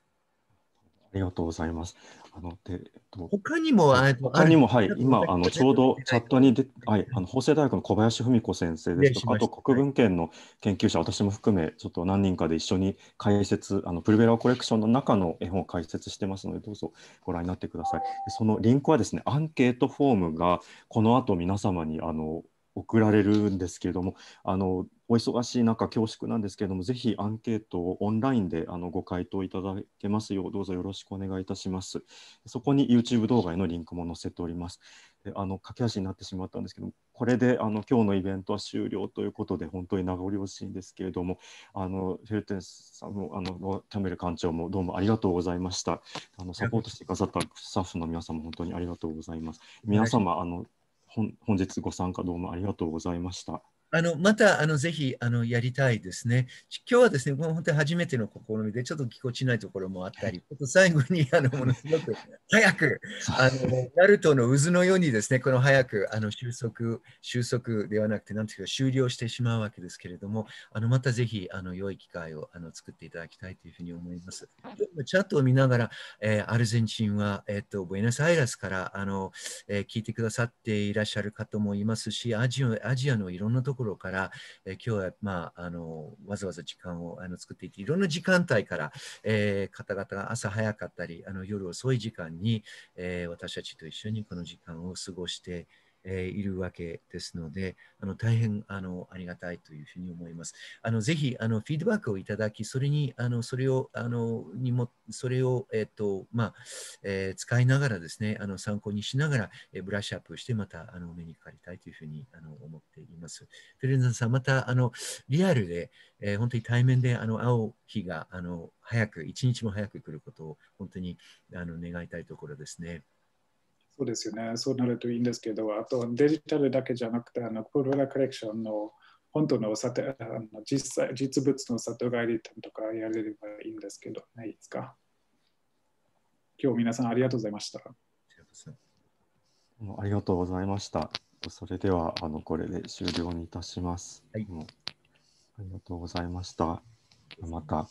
ありがとうございます。あので、えっと、他にも、他にも、はい、今、あのちょうどチャットにで、はい、あの法政大学の小林文子先生ですとか、あと国文圏の研究者、私も含め、ちょっと何人かで一緒に解説、あのプルベラコレクションの中の絵本を解説してますので、どうぞご覧になってください。そのリンクはですね、アンケートフォームが、この後皆様にあの送られるんですけれども、あのお忙しい中、恐縮なんですけれども、ぜひアンケートをオンラインであのご回答いただけますよう、どうぞよろしくお願いいたします。そこに YouTube 動画へのリンクも載せております。であの駆け足になってしまったんですけども、これであの今日のイベントは終了ということで、本当に名残惜しいんですけれども、あのフェルテンさんもあのキャメル館長もどうもありがとうございました。あのサポートしてくださったスタッフの皆様、本当にありがとうございます。皆様、あの本日ご参加どうもありがとうございました。あのまたあのぜひあのやりたいですね。今日はですね、もう本当に初めての試みで、ちょっとぎこちないところもあったり、はい、最後にあのものすごく 早く、あのナルトの渦のようにですね、この早くあの収束、収束ではなくて、なんていうか終了してしまうわけですけれども、あのまたぜひあの良い機会をあの作っていただきたいというふうに思います。チャットを見ながら、えー、アルゼンチンは、えー、っとブエナスアイラスからあの、えー、聞いてくださっていらっしゃる方もいますし、アジアアジアのいろんなところころから、え今日は、まあ、あのわざわざ時間をあの作っていていろんな時間帯から、え方々が朝早かったりあの夜遅い時間に、え私たちと一緒にこの時間を過ごしています。えいるわけですので、あの大変あのありがたいというふうに思います。あのぜひあのフィードバックをいただき、それにあのそれをあのにもそれをえっ、とまあ、えー、使いながらですね、あの参考にしながら、えブラッシュアップしてまたあのお目にかかりたいというふうにあの思っています。フェルナンさんまたあのリアルで、えー、本当に対面であの会う日があの早く一日も早く来ることを本当にあの願いたいところですね。そうですよね。そうなるといいんですけど、あとデジタルだけじゃなくて、あのコロラコレクションの本当の里あの実際実物の里帰りとかやれればいいんですけど、ね、いつか。今日皆さんありがとうございました。ありがとうございました。それではあのこれで終了にいたします。はい、ありがとうございました。また。